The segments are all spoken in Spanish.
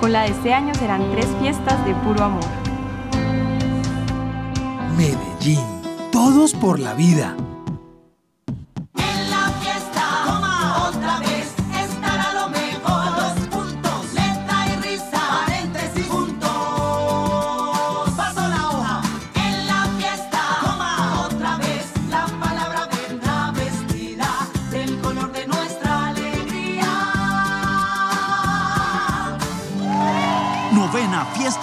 Con la de este año serán tres fiestas de puro amor. Medellín, todos por la vida.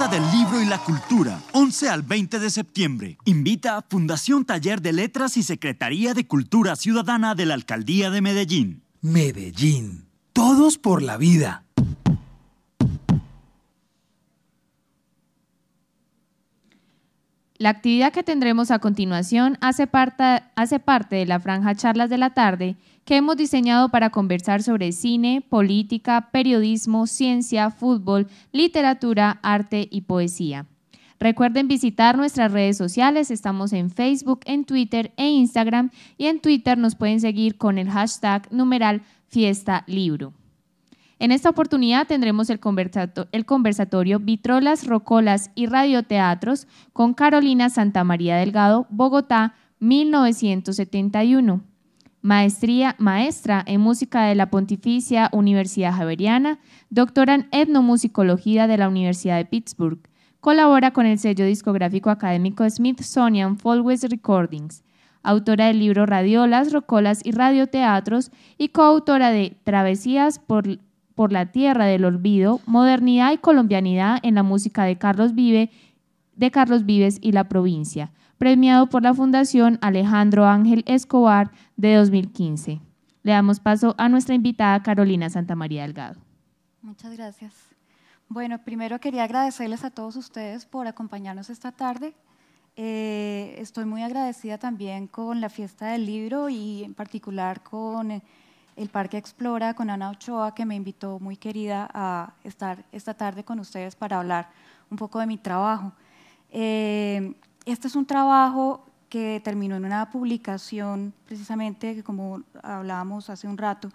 del Libro y la Cultura, 11 al 20 de septiembre. Invita a Fundación Taller de Letras y Secretaría de Cultura Ciudadana de la Alcaldía de Medellín. Medellín. Todos por la vida. La actividad que tendremos a continuación hace parte, hace parte de la franja Charlas de la Tarde que hemos diseñado para conversar sobre cine, política, periodismo, ciencia, fútbol, literatura, arte y poesía. Recuerden visitar nuestras redes sociales, estamos en Facebook, en Twitter e Instagram y en Twitter nos pueden seguir con el hashtag numeral Fiesta Libro. En esta oportunidad tendremos el, conversatorio Vitrolas, Rocolas y Radioteatros con Carolina Santa María Delgado, Bogotá, 1971 maestría, maestra en música de la Pontificia Universidad Javeriana, doctora en etnomusicología de la Universidad de Pittsburgh. Colabora con el sello discográfico académico Smithsonian Folways Recordings, autora del libro Radiolas, Rocolas y Radioteatros y coautora de Travesías por, la Tierra del Olvido, Modernidad y Colombianidad en la música Carlos de Carlos Vives y la provincia, premiado por la Fundación Alejandro Ángel Escobar de 2015. Le damos paso a nuestra invitada Carolina Santa María Delgado. Muchas gracias. Bueno, primero quería agradecerles a todos ustedes por acompañarnos esta tarde. Eh, estoy muy agradecida también con la fiesta del libro y en particular con eh, el Parque Explora, con Ana Ochoa, que me invitó muy querida a estar esta tarde con ustedes para hablar un poco de mi trabajo. Eh, este es un trabajo que terminó en una publicación, precisamente, que como hablábamos hace un rato,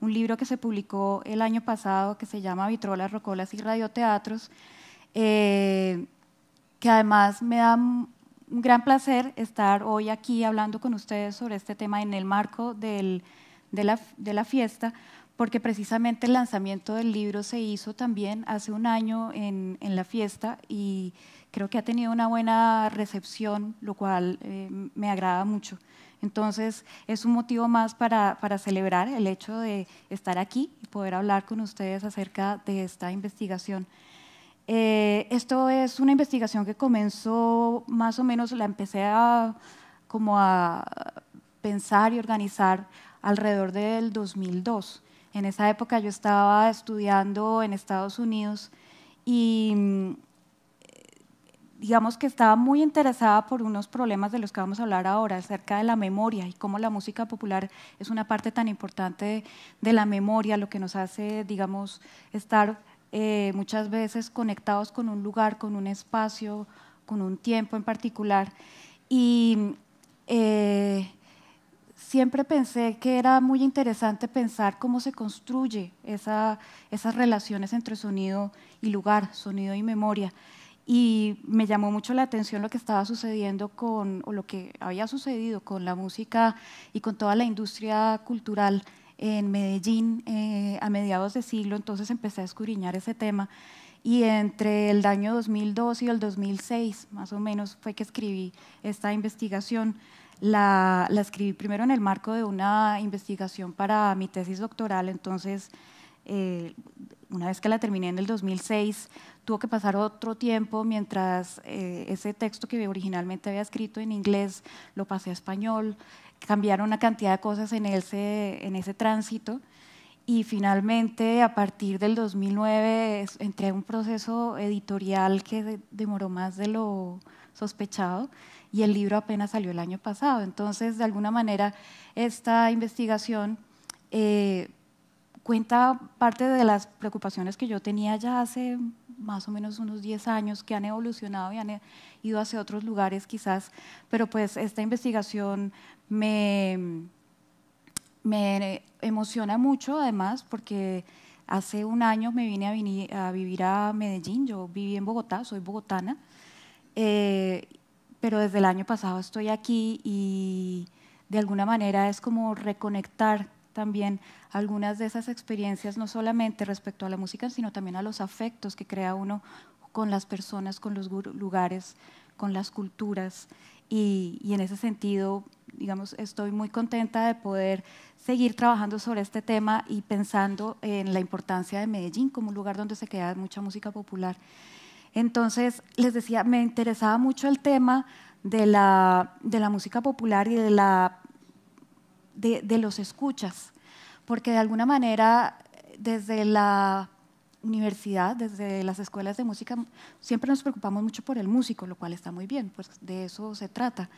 un libro que se publicó el año pasado que se llama Vitrolas, Rocolas y Radioteatros, eh, que además me da un gran placer estar hoy aquí hablando con ustedes sobre este tema en el marco de, la, fiesta, porque precisamente el lanzamiento del libro se hizo también hace un año en, en la fiesta y creo que ha tenido una buena recepción, lo cual eh, me agrada mucho. Entonces, es un motivo más para, para, celebrar el hecho de estar aquí y poder hablar con ustedes acerca de esta investigación. Eh, esto es una investigación que comenzó más o menos, la empecé como a pensar y organizar alrededor del 2002. En esa época yo estaba estudiando en Estados Unidos y digamos que estaba muy interesada por unos problemas de los que vamos a hablar ahora, acerca de la memoria y cómo la música popular es una parte tan importante de, la memoria, lo que nos hace, digamos, estar eh, muchas veces conectados con un lugar, con un espacio, con un tiempo en particular. Y eh, siempre pensé que era muy interesante pensar cómo se construye esas relaciones entre sonido y lugar, sonido y memoria y me llamó mucho la atención lo que estaba sucediendo con, o lo que había sucedido con la música y con toda la industria cultural en Medellín eh, a mediados de siglo, entonces empecé a escudriñar ese tema y entre el año 2002 y el 2006, más o menos, fue que escribí esta investigación. La, la escribí primero en el marco de una investigación para mi tesis doctoral, entonces eh, una vez que la terminé en el 2006, tuvo que pasar otro tiempo mientras eh, ese texto que originalmente había escrito en inglés lo pasé a español, cambiaron una cantidad de cosas en ese, en ese tránsito y finalmente a partir del 2009 entré en un proceso editorial que demoró más de lo sospechado y el libro apenas salió el año pasado. Entonces, de alguna manera, esta investigación... Eh, cuenta parte de las preocupaciones que yo tenía ya hace más o menos unos 10 años, que han evolucionado y han e-, ido hacia otros lugares quizás, pero pues esta investigación me, me emociona mucho además porque hace un año me vine a, vivir a Medellín, yo viví en Bogotá, soy bogotana, eh, pero desde el año pasado estoy aquí y de alguna manera es como reconectar también algunas de esas experiencias, no solamente respecto a la música, sino también a los afectos que crea uno con las personas, con los lugares, con las culturas. Y, en ese sentido, digamos, estoy muy contenta de poder seguir trabajando sobre este tema y pensando en la importancia de Medellín como un lugar donde se queda mucha música popular. Entonces, les decía, me interesaba mucho el tema de la música popular y de la de, los escuchas, porque de alguna manera desde la universidad, desde las escuelas de música, siempre nos preocupamos mucho por el músico, lo cual está muy bien, pues de eso se trata.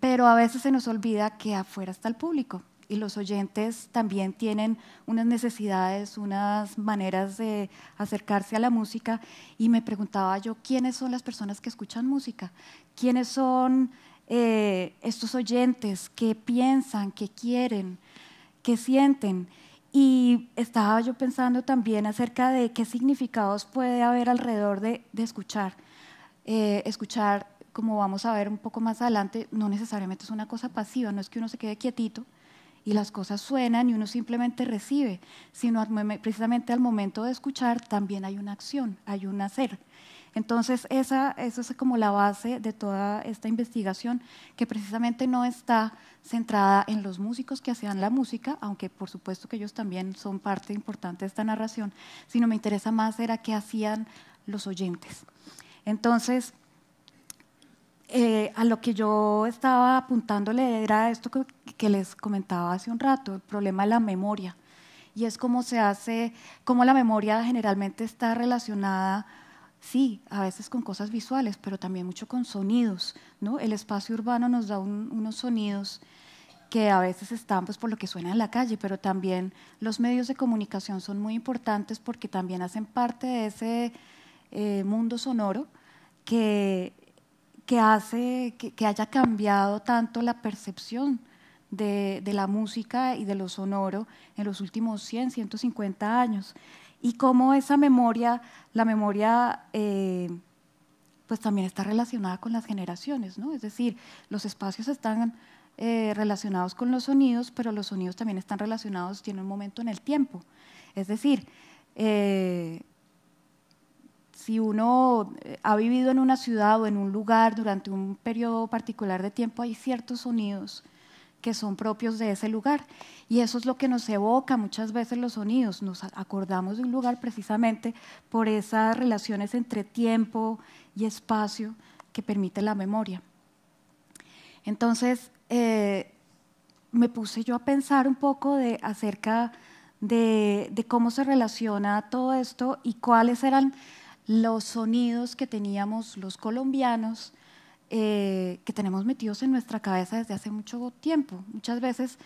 Pero a veces se nos olvida que afuera está el público y los oyentes también tienen unas necesidades, unas maneras de acercarse a la música. Y me preguntaba yo, ¿quiénes son las personas que escuchan música? ¿Quiénes son eh, estos oyentes que piensan, que quieren, que sienten. Y estaba yo pensando también acerca de qué significados puede haber alrededor de, escuchar. Eh, escuchar, como vamos a ver un poco más adelante, no necesariamente es una cosa pasiva, no es que uno se quede quietito y las cosas suenan y uno simplemente recibe, sino precisamente al momento de escuchar también hay una acción, hay un hacer. Entonces, esa, eso es como la base de toda esta investigación, que precisamente no está centrada en los músicos que hacían la música, aunque por supuesto que ellos también son parte importante de esta narración, sino me interesa más era qué hacían los oyentes. Entonces, eh, a lo que yo estaba apuntándole era esto que, que, les comentaba hace un rato, el problema de la memoria. Y es cómo se hace, cómo la memoria generalmente está relacionada Sí, a veces con cosas visuales, pero también mucho con sonidos, ¿no? El espacio urbano nos da unos sonidos que a veces están pues por lo que suena en la calle, pero también los medios de comunicación son muy importantes porque también hacen parte de ese eh, mundo sonoro que, hace que, haya cambiado tanto la percepción de, de la música y de lo sonoro en los últimos 100, 150 años y cómo esa memoria, la memoria, eh, pues también está relacionada con las generaciones, ¿no? Es decir, los espacios están eh, relacionados con los sonidos, pero los sonidos también están relacionados, tienen un momento en el tiempo. Es decir, eh, si uno ha vivido en una ciudad o en un lugar durante un periodo particular de tiempo, hay ciertos sonidos que son propios de ese lugar. Y eso es lo que nos evoca muchas veces los sonidos. Nos acordamos de un lugar precisamente por esas relaciones entre tiempo y espacio que permite la memoria. Entonces, eh, me puse yo a pensar un poco de, acerca de cómo se relaciona todo esto y cuáles eran los sonidos que teníamos los colombianos eh, que tenemos metidos en nuestra cabeza desde hace mucho tiempo. Muchas veces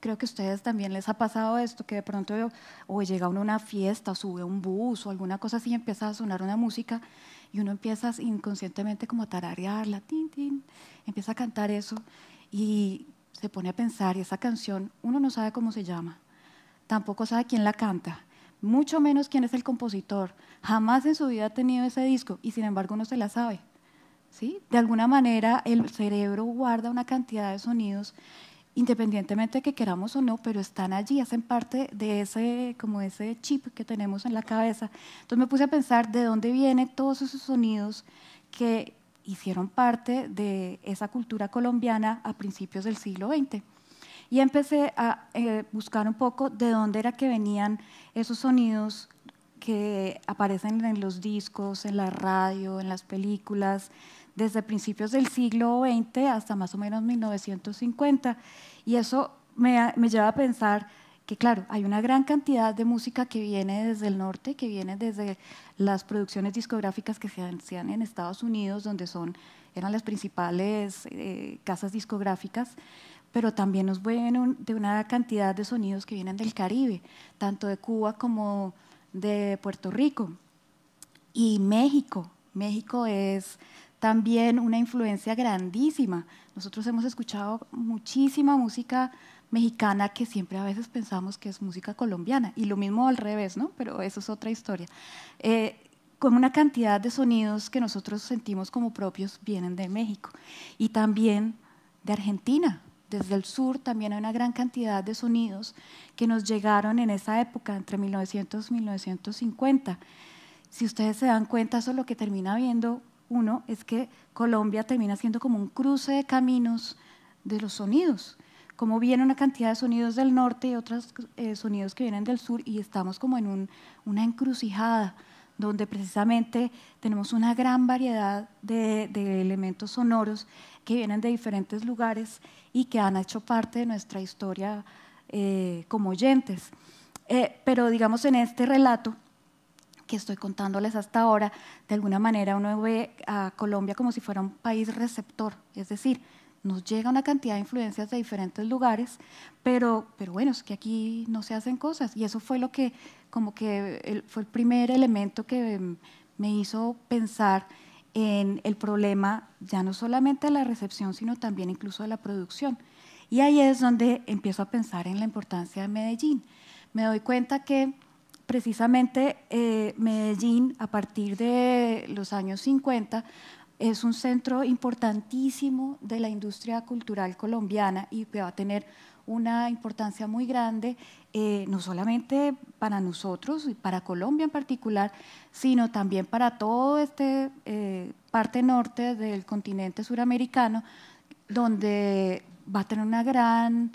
creo que a ustedes también les ha pasado esto, que de pronto o llega uno a una fiesta, o sube un bus o alguna cosa así y empieza a sonar una música y uno empieza inconscientemente como a tararearla, tin, empieza a cantar eso y se pone a pensar y esa canción uno no sabe cómo se llama, tampoco sabe quién la canta, mucho menos quién es el compositor, jamás en su vida ha tenido ese disco y sin embargo uno se la sabe. De alguna manera el cerebro guarda una cantidad de sonidos independientemente de que queramos o no, pero están allí, hacen parte de ese, como ese chip que tenemos en la cabeza. Entonces me puse a pensar de dónde vienen todos esos sonidos que hicieron parte de esa cultura colombiana a principios del siglo XX. Y empecé a eh, buscar un poco de dónde era que venían esos sonidos que aparecen en los discos, en la radio, en las películas, desde principios del siglo XX hasta más o menos 1950. Y eso me, lleva a pensar que claro, hay una gran cantidad de música que viene desde el norte, que viene desde las producciones discográficas que se hacían en Estados Unidos, donde son, eran las principales eh, casas discográficas, pero también nos vienen de una cantidad de sonidos que vienen del Caribe, tanto de Cuba como de Puerto Rico y México. México es también una influencia grandísima. Nosotros hemos escuchado muchísima música mexicana que siempre a veces pensamos que es música colombiana, y lo mismo al revés, ¿no? Pero eso es otra historia. Eh, con una cantidad de sonidos que nosotros sentimos como propios vienen de México y también de Argentina. Desde el sur también hay una gran cantidad de sonidos que nos llegaron en esa época, entre 1900 y 1950. Si ustedes se dan cuenta, eso es lo que termina viendo uno es que Colombia termina siendo como un cruce de caminos de los sonidos, como viene una cantidad de sonidos del norte y otros eh, sonidos que vienen del sur y estamos como en una encrucijada donde precisamente tenemos una gran variedad de, elementos sonoros que vienen de diferentes lugares y que han hecho parte de nuestra historia eh, como oyentes. Eh, pero digamos en este relato, que estoy contándoles hasta ahora, de alguna manera uno ve a Colombia como si fuera un país receptor, es decir, nos llega una cantidad de influencias de diferentes lugares, pero, pero bueno, es que aquí no se hacen cosas y eso fue lo que como que fue el primer elemento que me hizo pensar en el problema ya no solamente de la recepción, sino también incluso de la producción. Y ahí es donde empiezo a pensar en la importancia de Medellín. Me doy cuenta que precisamente eh, Medellín, a partir de los años 50, es un centro importantísimo de la industria cultural colombiana y va a tener una importancia muy grande, eh, no solamente para nosotros y para Colombia en particular, sino también para toda esta eh, parte norte del continente suramericano, donde va a tener una gran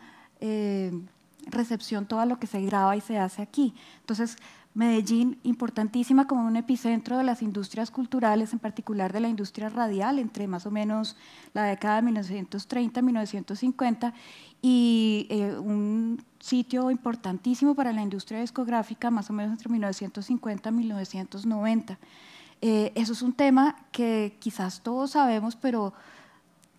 recepción todo lo que se graba y se hace aquí. Entonces, Medellín, importantísima como un epicentro de las industrias culturales, en particular de la industria radial, entre más o menos la década de 1930 1950, y eh, un sitio importantísimo para la industria discográfica, más o menos entre 1950 1990. Eh, eso es un tema que quizás todos sabemos, pero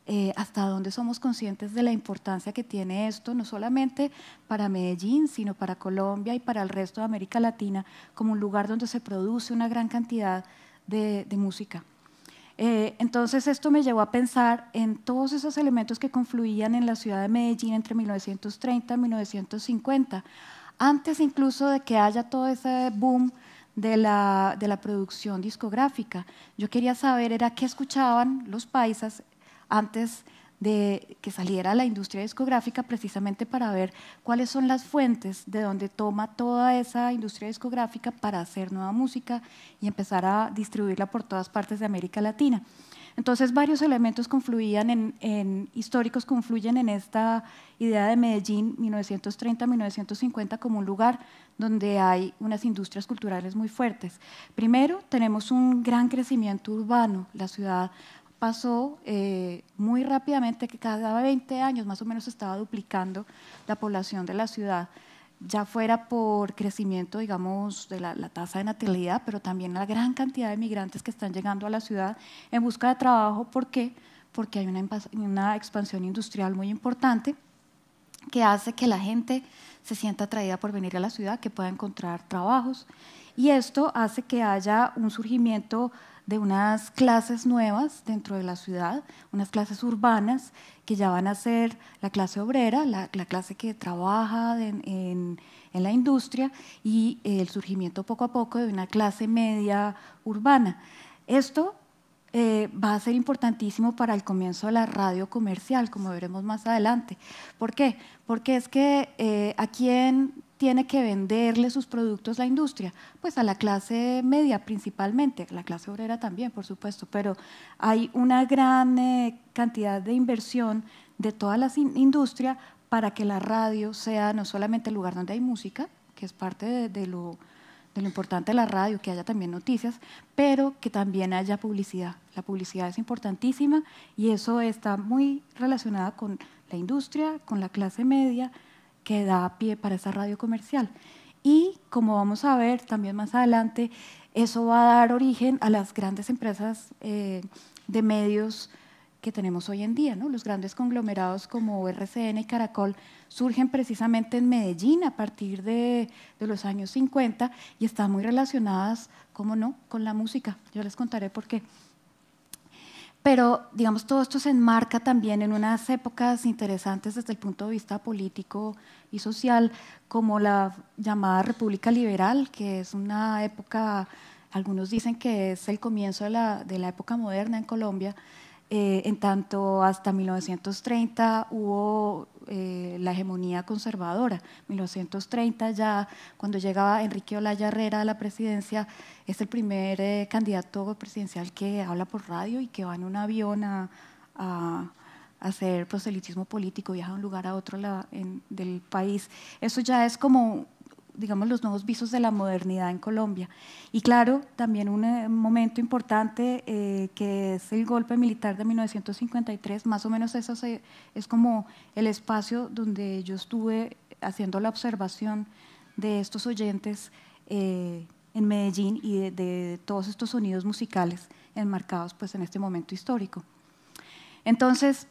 eh, hasta dónde somos conscientes de la importancia que tiene esto, no solamente para Medellín, sino para Colombia y para el resto de América Latina, como un lugar donde se produce una gran cantidad de, música. Eh, entonces esto me llevó a pensar en todos esos elementos que confluían en la ciudad de Medellín entre 1930 y 1950, antes incluso de que haya todo ese boom de la, de la, producción discográfica. Yo quería saber era qué escuchaban los paisas antes de que saliera la industria discográfica precisamente para ver cuáles son las fuentes de donde toma toda esa industria discográfica para hacer nueva música y empezar a distribuirla por todas partes de América Latina. Entonces varios elementos confluían en, en históricos confluyen en esta idea de Medellín 1930-1950 como un lugar donde hay unas industrias culturales muy fuertes. Primero, tenemos un gran crecimiento urbano, la ciudad pasó eh, muy rápidamente que cada 20 años más o menos estaba duplicando la población de la ciudad, ya fuera por crecimiento, digamos, de la, tasa de natalidad, pero también la gran cantidad de migrantes que están llegando a la ciudad en busca de trabajo. ¿Por qué? Porque hay una, una expansión industrial muy importante que hace que la gente se sienta atraída por venir a la ciudad, que pueda encontrar trabajos. Y esto hace que haya un surgimiento de unas clases nuevas dentro de la ciudad, unas clases urbanas que ya van a ser la clase obrera, la, clase que trabaja en, la industria y el surgimiento poco a poco de una clase media urbana. Esto eh, va a ser importantísimo para el comienzo de la radio comercial, como veremos más adelante. ¿Por qué? Porque es que eh, a tiene que venderle sus productos la industria? Pues a la clase media principalmente, la clase obrera también, por supuesto, pero hay una gran eh, cantidad de inversión de toda la industria para que la radio sea no solamente el lugar donde hay música, que es parte de, lo de lo importante de la radio, que haya también noticias, pero que también haya publicidad. La publicidad es importantísima y eso está muy relacionada con la industria, con la clase media, que da pie para esa radio comercial. Y como vamos a ver también más adelante, eso va a dar origen a las grandes empresas eh, de medios que tenemos hoy en día. ¿no? Los grandes conglomerados como RCN y Caracol surgen precisamente en Medellín a partir de, de, los años 50 y están muy relacionadas, cómo no, con la música. Yo les contaré por qué. Pero, digamos, todo esto se enmarca también en unas épocas interesantes desde el punto de vista político y social, como la llamada República Liberal, que es una época, algunos dicen que es el comienzo de la, de la época moderna en Colombia, eh, en tanto, hasta 1930 hubo eh, la hegemonía conservadora. 1930 ya, cuando llegaba Enrique Olaya Herrera a la presidencia, es el primer eh, candidato presidencial que habla por radio y que va en un avión a, hacer proselitismo político, viaja de un lugar a otro del país. Eso ya es como digamos, los nuevos visos de la modernidad en Colombia. Y claro, también un eh, momento importante eh, que es el golpe militar de 1953, más o menos eso es como el espacio donde yo estuve haciendo la observación de estos oyentes eh, en Medellín y de, todos estos sonidos musicales enmarcados pues, en este momento histórico. Entonces,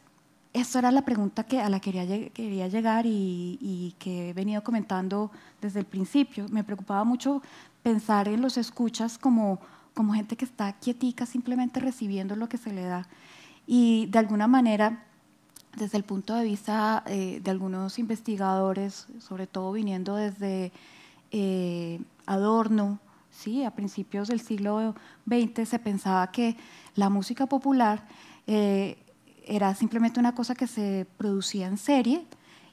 esa era la pregunta que, a la que quería, quería llegar y, que he venido comentando desde el principio. Me preocupaba mucho pensar en los escuchas como, como gente que está quietica, simplemente recibiendo lo que se le da. Y de alguna manera, desde el punto de vista eh, de algunos investigadores, sobre todo viniendo desde eh, Adorno, ¿sí? a principios del siglo XX se pensaba que la música popular eh, era simplemente una cosa que se producía en serie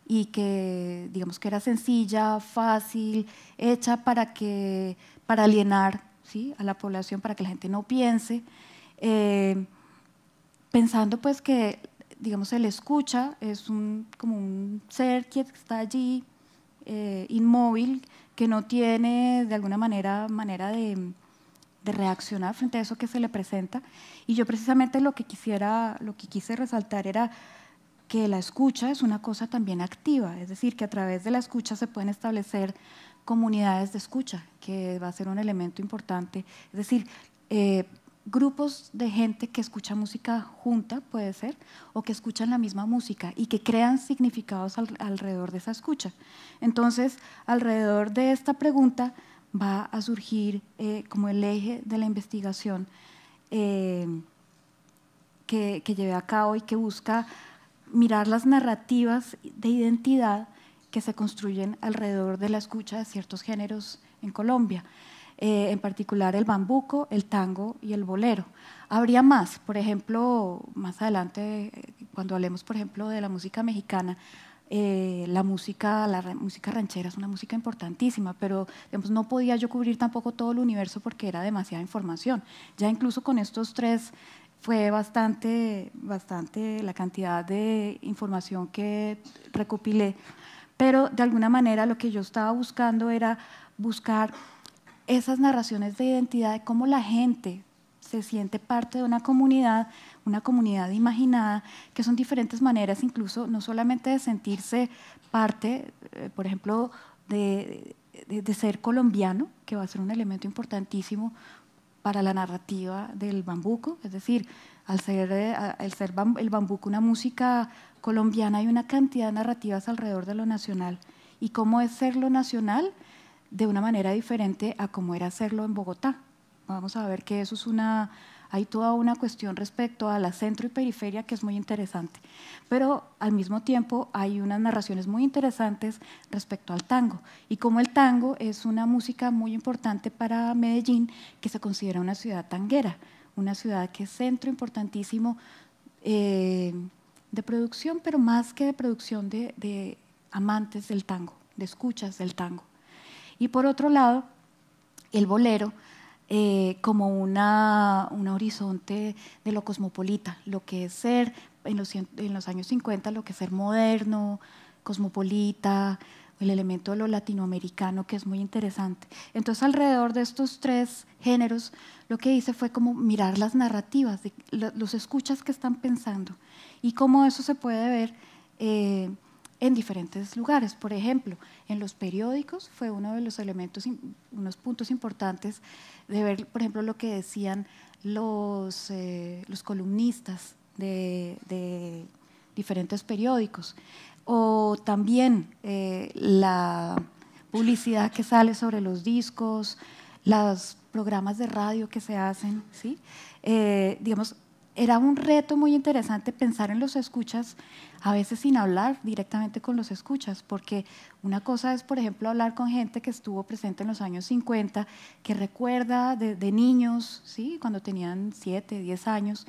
y que digamos que era sencilla, fácil, hecha para, que, para alienar ¿sí? a la población, para que la gente no piense, eh, pensando pues que digamos el escucha es un, como un ser que está allí eh, inmóvil, que no tiene de alguna manera manera de de reaccionar frente a eso que se le presenta. Y yo precisamente lo que quisiera, lo que quise resaltar era que la escucha es una cosa también activa, es decir, que a través de la escucha se pueden establecer comunidades de escucha, que va a ser un elemento importante. Es decir, eh, grupos de gente que escucha música junta, puede ser, o que escuchan la misma música y que crean significados alrededor de esa escucha. Entonces, alrededor de esta pregunta va a surgir eh, como el eje de la investigación eh, que, que a cabo y que busca mirar las narrativas de identidad que se construyen alrededor de la escucha de ciertos géneros en Colombia, eh, en particular el bambuco, el tango y el bolero. Habría más, por ejemplo, más adelante, cuando hablemos, por ejemplo, de la música mexicana, eh, la música, la música ranchera es una música importantísima, pero no podía yo cubrir tampoco todo el universo porque era demasiada información. Ya incluso con estos tres fue bastante, bastante la cantidad de información que recopilé, pero de alguna manera lo que yo estaba buscando era buscar esas narraciones de identidad, de cómo la gente se siente parte de una comunidad una comunidad imaginada, que son diferentes maneras incluso, no solamente de sentirse parte, eh, por ejemplo, de, ser colombiano, que va a ser un elemento importantísimo para la narrativa del bambuco, es decir, al ser, eh, ser el bambuco una música colombiana hay una cantidad de narrativas alrededor de lo nacional y cómo es ser lo nacional de una manera diferente a cómo era serlo en Bogotá. Vamos a ver que eso es una, hay toda una cuestión respecto a la centro y periferia que es muy interesante. Pero al mismo tiempo hay unas narraciones muy interesantes respecto al tango. Y como el tango es una música muy importante para Medellín, que se considera una ciudad tanguera, una ciudad que es centro importantísimo eh, de producción, pero más que de producción de amantes del tango, de escuchas del tango. Y por otro lado, el bolero eh, como una, un horizonte de lo cosmopolita, lo que es ser en los, años 50, lo que es ser moderno, cosmopolita, el elemento de lo latinoamericano que es muy interesante. Entonces alrededor de estos tres géneros lo que hice fue como mirar las narrativas, de los escuchas que están pensando y cómo eso se puede ver eh, en diferentes lugares. Por ejemplo, en los periódicos fue uno de los elementos, unos puntos importantes de ver, por ejemplo, lo que decían los, eh, los columnistas de, diferentes periódicos. O también eh, la publicidad que sale sobre los discos, los programas de radio que se hacen, ¿sí? Eh, digamos, era un reto muy interesante pensar en los escuchas a veces sin hablar directamente con los escuchas, porque una cosa es, por ejemplo, hablar con gente que estuvo presente en los años 50, que recuerda de, niños, ¿sí? cuando tenían 7, 10 años,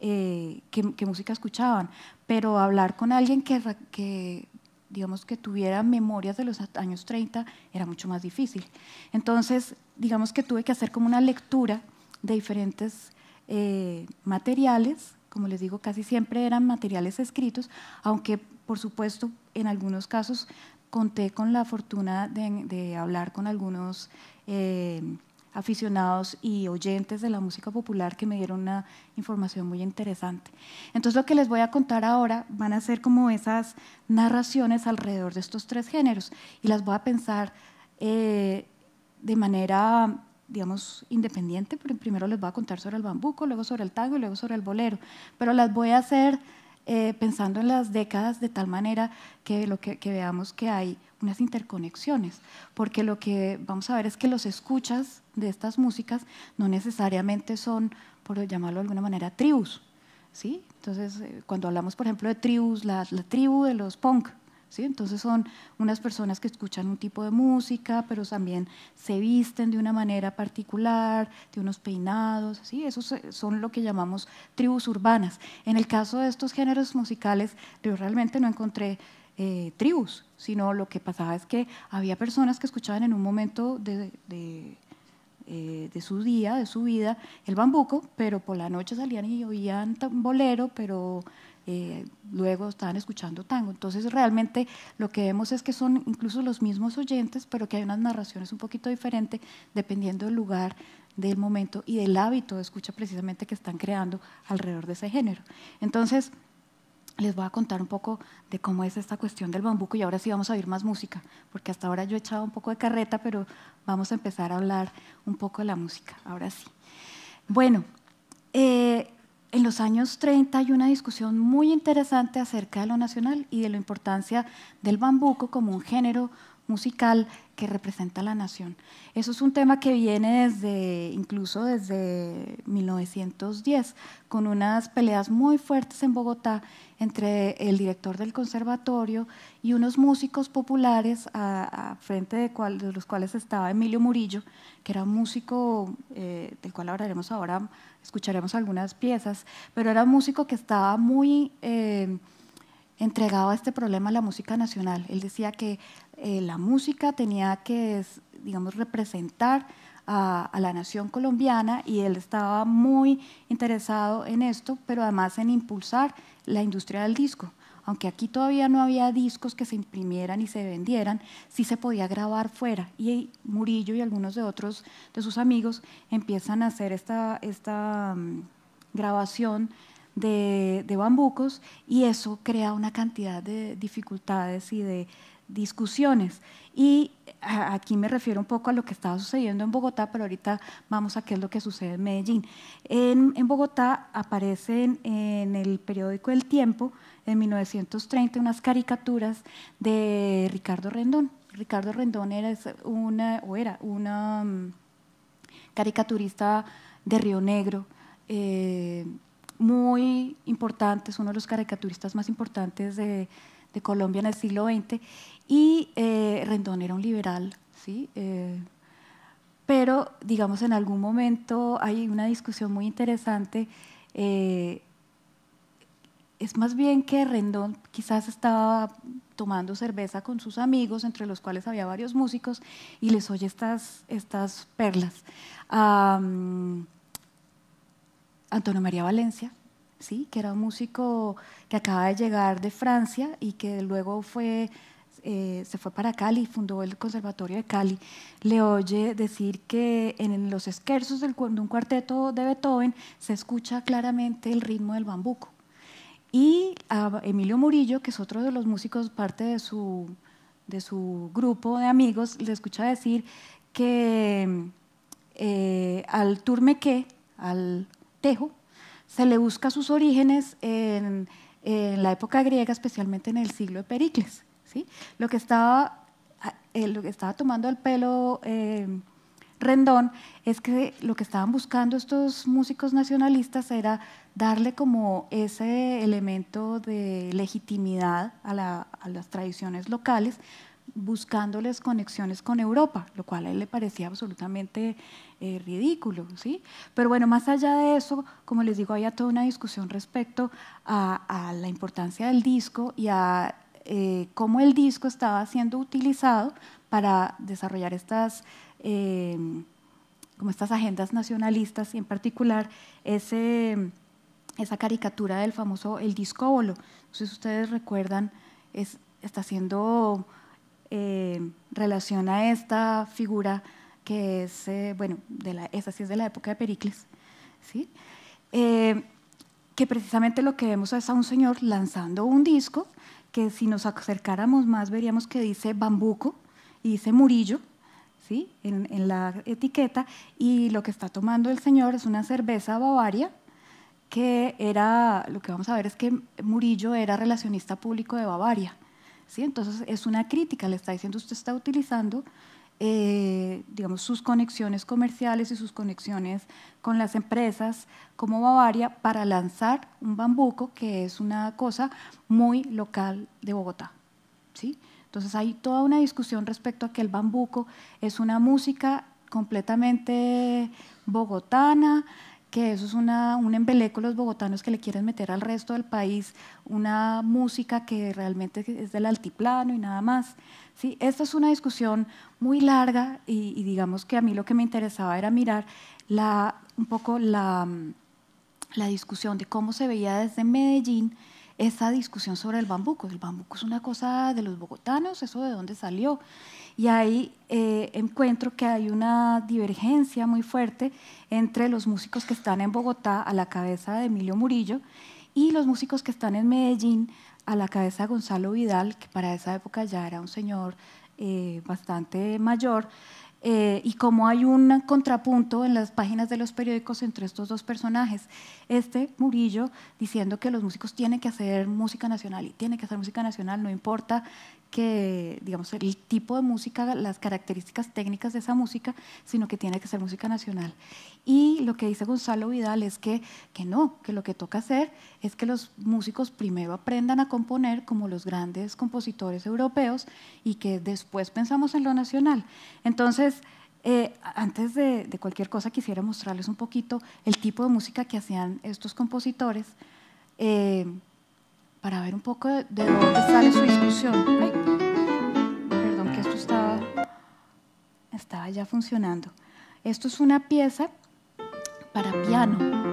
eh, qué, música escuchaban, pero hablar con alguien que, digamos, que tuviera memorias de los años 30 era mucho más difícil. Entonces, digamos que tuve que hacer como una lectura de diferentes eh, materiales como les digo, casi siempre eran materiales escritos, aunque por supuesto en algunos casos conté con la fortuna de, hablar con algunos eh, aficionados y oyentes de la música popular que me dieron una información muy interesante. Entonces lo que les voy a contar ahora van a ser como esas narraciones alrededor de estos tres géneros y las voy a pensar eh, de manera digamos, independiente, pero primero les voy a contar sobre el bambuco, luego sobre el tango y luego sobre el bolero, pero las voy a hacer eh, pensando en las décadas de tal manera que, lo que, veamos que hay unas interconexiones, porque lo que vamos a ver es que los escuchas de estas músicas no necesariamente son, por llamarlo de alguna manera, tribus, ¿sí? Entonces, eh, cuando hablamos, por ejemplo, de tribus, la tribu de los punk, entonces son unas personas que escuchan un tipo de música, pero también se visten de una manera particular, de unos peinados, ¿sí? Esos eh, son lo que llamamos tribus urbanas. En el caso de estos géneros musicales, yo realmente no encontré eh, tribus, sino lo que pasaba es que había personas que escuchaban en un momento de, de, eh, su día, de su vida, el bambuco, pero por la noche salían y oían bolero, pero eh, luego están escuchando tango. Entonces realmente lo que vemos es que son incluso los mismos oyentes, pero que hay unas narraciones un poquito diferentes dependiendo del lugar, del momento y del hábito de escucha precisamente que están creando alrededor de ese género. Entonces les voy a contar un poco de cómo es esta cuestión del bambuco y ahora sí vamos a oír más música, porque hasta ahora yo he echado un poco de carreta, pero vamos a empezar a hablar un poco de la música, ahora sí. Bueno, eh, en los años 30 hay una discusión muy interesante acerca de lo nacional y de la importancia del bambuco como un género musical que representa a la nación. Eso es un tema que viene desde, incluso desde 1910, con unas peleas muy fuertes en Bogotá entre el director del conservatorio y unos músicos populares a, frente de, los cuales estaba Emilio Murillo, que era un músico eh, del cual hablaremos ahora, escucharemos algunas piezas, pero era un músico que estaba muy... Eh, entregaba este problema a la música nacional. Él decía que eh, la música tenía que, digamos, representar a, la nación colombiana y él estaba muy interesado en esto, pero además en impulsar la industria del disco. Aunque aquí todavía no había discos que se imprimieran y se vendieran, sí se podía grabar fuera. Y Murillo y algunos de otros de sus amigos empiezan a hacer esta, esta mm, grabación de, bambucos y eso crea una cantidad de dificultades y de discusiones. Y eh, aquí me refiero un poco a lo que estaba sucediendo en Bogotá, pero ahorita vamos a qué es lo que sucede en Medellín. En, Bogotá aparecen en el periódico El Tiempo, en 1930, unas caricaturas de Ricardo Rendón. Ricardo Rendón era una, era una mm, caricaturista de Río Negro. Eh, muy es uno de los caricaturistas más importantes de, Colombia en el siglo XX, y eh, Rendón era un liberal, ¿sí? Eh, pero, digamos, en algún momento hay una discusión muy interesante. Eh, es más bien que Rendón quizás estaba tomando cerveza con sus amigos, entre los cuales había varios músicos, y les oye estas, estas perlas. Antonio María Valencia, ¿sí? que era un músico que acaba de llegar de Francia y que luego fue, eh, se fue para Cali, fundó el Conservatorio de Cali, le oye decir que en los esquerzos de un cuarteto de Beethoven se escucha claramente el ritmo del bambuco. Y a Emilio Murillo, que es otro de los músicos, parte de su, de su grupo de amigos, le escucha decir que eh, al turmequé, al tejo, se le busca sus orígenes en, la época griega, especialmente en el siglo de Pericles. ¿sí? Lo, que estaba, eh, lo que estaba tomando el pelo eh, Rendón es que lo que estaban buscando estos músicos nacionalistas era darle como ese elemento de legitimidad a las tradiciones locales buscándoles conexiones con Europa, lo cual a él le parecía absolutamente eh, ridículo. ¿sí? Pero bueno, más allá de eso, como les digo, había toda una discusión respecto a, la importancia del disco y a eh, cómo el disco estaba siendo utilizado para desarrollar estas, eh, como estas agendas nacionalistas y en particular ese, esa caricatura del famoso el discóbolo. No sé si ustedes recuerdan, está siendo eh, relaciona esta figura que es, eh, bueno, de la, esa sí es de la época de Pericles, ¿sí? Eh, que precisamente lo que vemos es a un señor lanzando un disco que si nos acercáramos más veríamos que dice bambuco y dice Murillo, ¿sí? En, en la etiqueta, y lo que está tomando el señor es una cerveza Bavaria, que era, lo que vamos a ver es que Murillo era relacionista público de Bavaria. Entonces es una crítica, le está diciendo usted está utilizando eh, sus conexiones comerciales y sus conexiones con las empresas como Bavaria para lanzar un bambuco que es una cosa muy local de Bogotá. Entonces hay toda una discusión respecto a que el bambuco es una música completamente bogotana, que eso es una, un embeleco los bogotanos que le quieren meter al resto del país, una música que realmente es del altiplano y nada más. ¿sí? Esta es una discusión muy larga y, digamos que a mí lo que me interesaba era mirar la, un poco la, la discusión de cómo se veía desde Medellín esa discusión sobre el bambuco. El bambuco es una cosa de los bogotanos, eso de dónde salió y ahí eh, encuentro que hay una divergencia muy fuerte entre los músicos que están en Bogotá a la cabeza de Emilio Murillo y los músicos que están en Medellín a la cabeza de Gonzalo Vidal, que para esa época ya era un señor eh, bastante mayor. Eh, y como hay un contrapunto en las páginas de los periódicos entre estos dos personajes. Este Murillo diciendo que los músicos tienen que hacer música nacional y tiene que hacer música nacional, no importa que, digamos, el tipo de música, las características técnicas de esa música, sino que tiene que ser música nacional. Y lo que dice Gonzalo Vidal es que, que no, que lo que toca hacer es que los músicos primero aprendan a componer como los grandes compositores europeos y que después pensamos en lo nacional. Entonces, eh, antes de, cualquier cosa quisiera mostrarles un poquito el tipo de música que hacían estos compositores. Eh, para ver un poco de, dónde sale su discusión. perdón que esto estaba, estaba ya funcionando. Esto es una pieza para piano.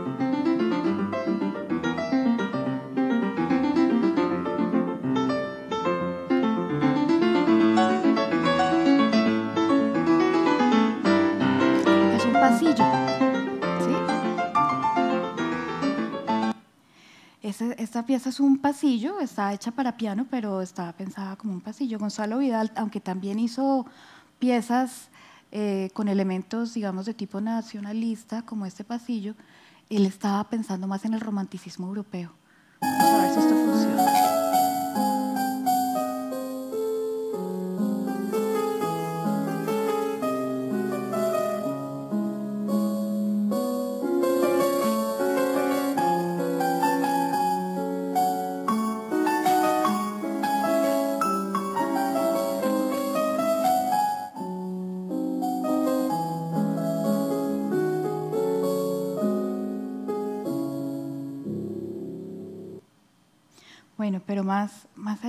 esta pieza es un pasillo, está hecha para piano, pero estaba pensada como un pasillo. Gonzalo Vidal, aunque también hizo piezas eh, con elementos, digamos, de tipo nacionalista, como este pasillo, él estaba pensando más en el romanticismo europeo.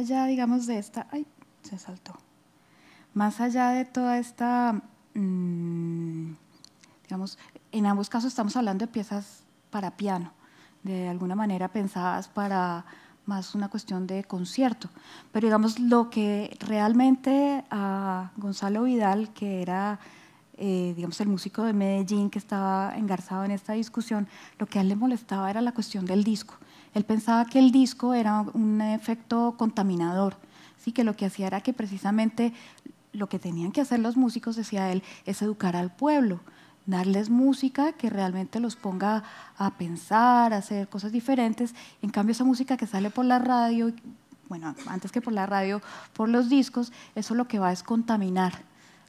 allá, digamos, de esta, ay, se saltó, más allá de toda esta, mm, digamos, en ambos casos estamos hablando de piezas para piano, de alguna manera pensadas para más una cuestión de concierto. Pero digamos, lo que realmente a Gonzalo Vidal, que era, eh, digamos, el músico de Medellín que estaba engarzado en esta discusión, lo que a él le molestaba era la cuestión del disco. Él pensaba que el disco era un efecto contaminador, ¿sí? que lo que hacía era que precisamente lo que tenían que hacer los músicos, decía él, es educar al pueblo, darles música que realmente los ponga a pensar, a hacer cosas diferentes. En cambio, esa música que sale por la radio, bueno, antes que por la radio, por los discos, eso lo que va es contaminar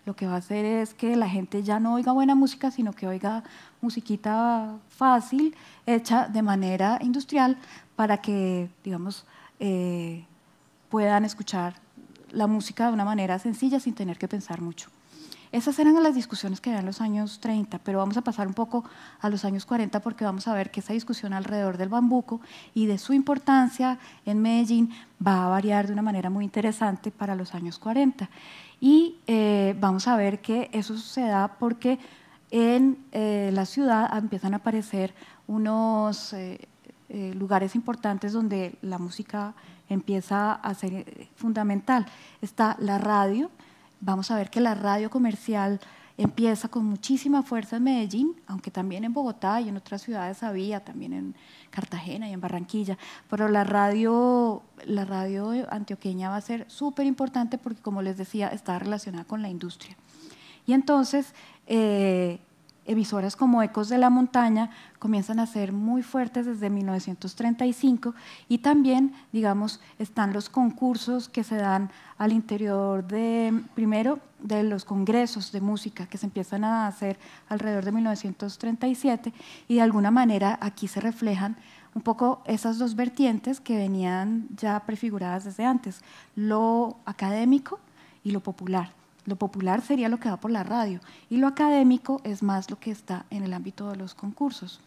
lo que va a hacer es que la gente ya no oiga buena música, sino que oiga musiquita fácil, hecha de manera industrial, para que, digamos, eh, puedan escuchar la música de una manera sencilla sin tener que pensar mucho. Esas eran las discusiones que eran en los años 30, pero vamos a pasar un poco a los años 40 porque vamos a ver que esa discusión alrededor del bambuco y de su importancia en Medellín va a variar de una manera muy interesante para los años 40. Y eh, vamos a ver que eso se porque en eh, la ciudad empiezan a aparecer unos eh, lugares importantes donde la música empieza a ser fundamental. Está la radio, vamos a ver que la radio comercial empieza con muchísima fuerza en Medellín, aunque también en Bogotá y en otras ciudades había, también en Cartagena y en Barranquilla, pero la radio, la radio antioqueña va a ser súper importante porque, como les decía, está relacionada con la industria. Y entonces, eh, emisoras como Ecos de la Montaña comienzan a ser muy fuertes desde 1935 y también, digamos, están los concursos que se dan al interior de, primero, de los congresos de música que se empiezan a hacer alrededor de 1937 y de alguna manera aquí se reflejan un poco esas dos vertientes que venían ya prefiguradas desde antes, lo académico y lo popular. Lo popular sería lo que va por la radio y lo académico es más lo que está en el ámbito de los concursos.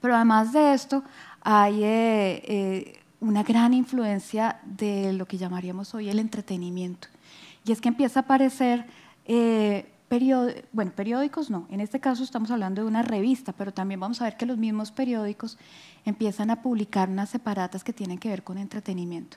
Pero además de esto, hay eh, eh, una gran influencia de lo que llamaríamos hoy el entretenimiento. Y es que empieza a aparecer, eh, bueno, periódicos no, en este caso estamos hablando de una revista, pero también vamos a ver que los mismos periódicos empiezan a publicar unas separatas que tienen que ver con entretenimiento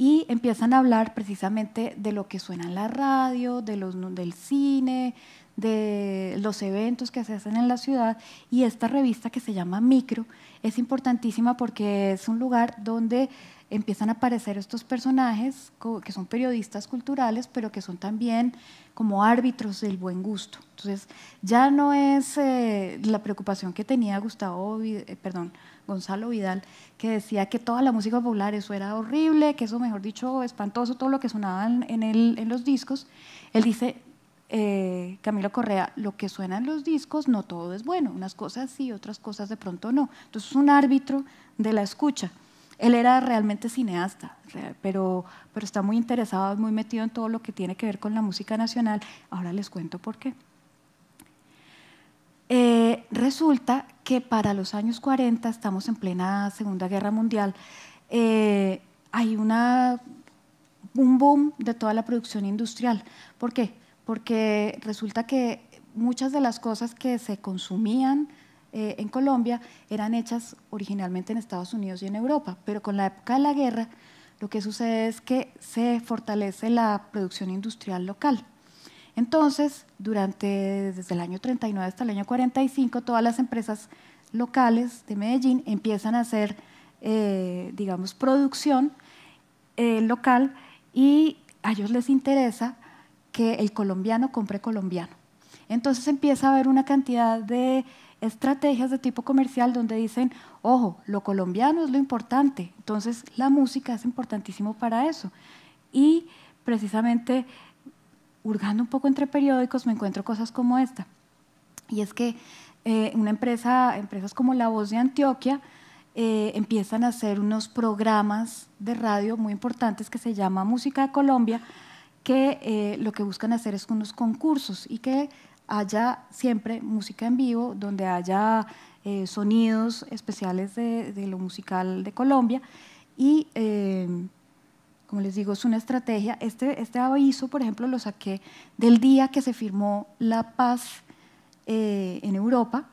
y empiezan a hablar precisamente de lo que suena en la radio, de los, del cine, de los eventos que se hacen en la ciudad y esta revista que se llama Micro es importantísima porque es un lugar donde empiezan a aparecer estos personajes que son periodistas culturales, pero que son también como árbitros del buen gusto. Entonces, ya no es eh, la preocupación que tenía Gustavo, eh, perdón, Gonzalo Vidal, que decía que toda la música popular, eso era horrible, que eso, mejor dicho, espantoso, todo lo que sonaba en, los discos. Él dice, eh, Camilo Correa, lo que suena en los discos no todo es bueno, unas cosas sí, otras cosas de pronto no. Entonces es un árbitro de la escucha. Él era realmente cineasta, pero, pero está muy interesado, muy metido en todo lo que tiene que ver con la música nacional. Ahora les cuento por qué. Eh, resulta que para los años 40, estamos en plena Segunda Guerra Mundial, eh, hay un boom de toda la producción industrial. ¿Por qué? Porque resulta que muchas de las cosas que se consumían eh, en Colombia eran hechas originalmente en Estados Unidos y en Europa, pero con la época de la guerra lo que sucede es que se fortalece la producción industrial local. Entonces, durante desde el año 39 hasta el año 45, todas las empresas locales de Medellín empiezan a hacer, eh, digamos, producción eh, local y a ellos les interesa que el colombiano compre colombiano. Entonces empieza a haber una cantidad de estrategias de tipo comercial donde dicen, ojo, lo colombiano es lo importante, entonces la música es importantísimo para eso. Y precisamente hurgando un poco entre periódicos, me encuentro cosas como esta. Y es que eh, una empresa, empresas como La Voz de Antioquia, eh, empiezan a hacer unos programas de radio muy importantes que se llama Música de Colombia, que eh, lo que buscan hacer es unos concursos y que haya siempre música en vivo, donde haya sonidos especiales de, de, lo musical de Colombia y como les digo, es una estrategia. Este, este aviso, por ejemplo, lo saqué del día que se firmó la paz eh, en Europa.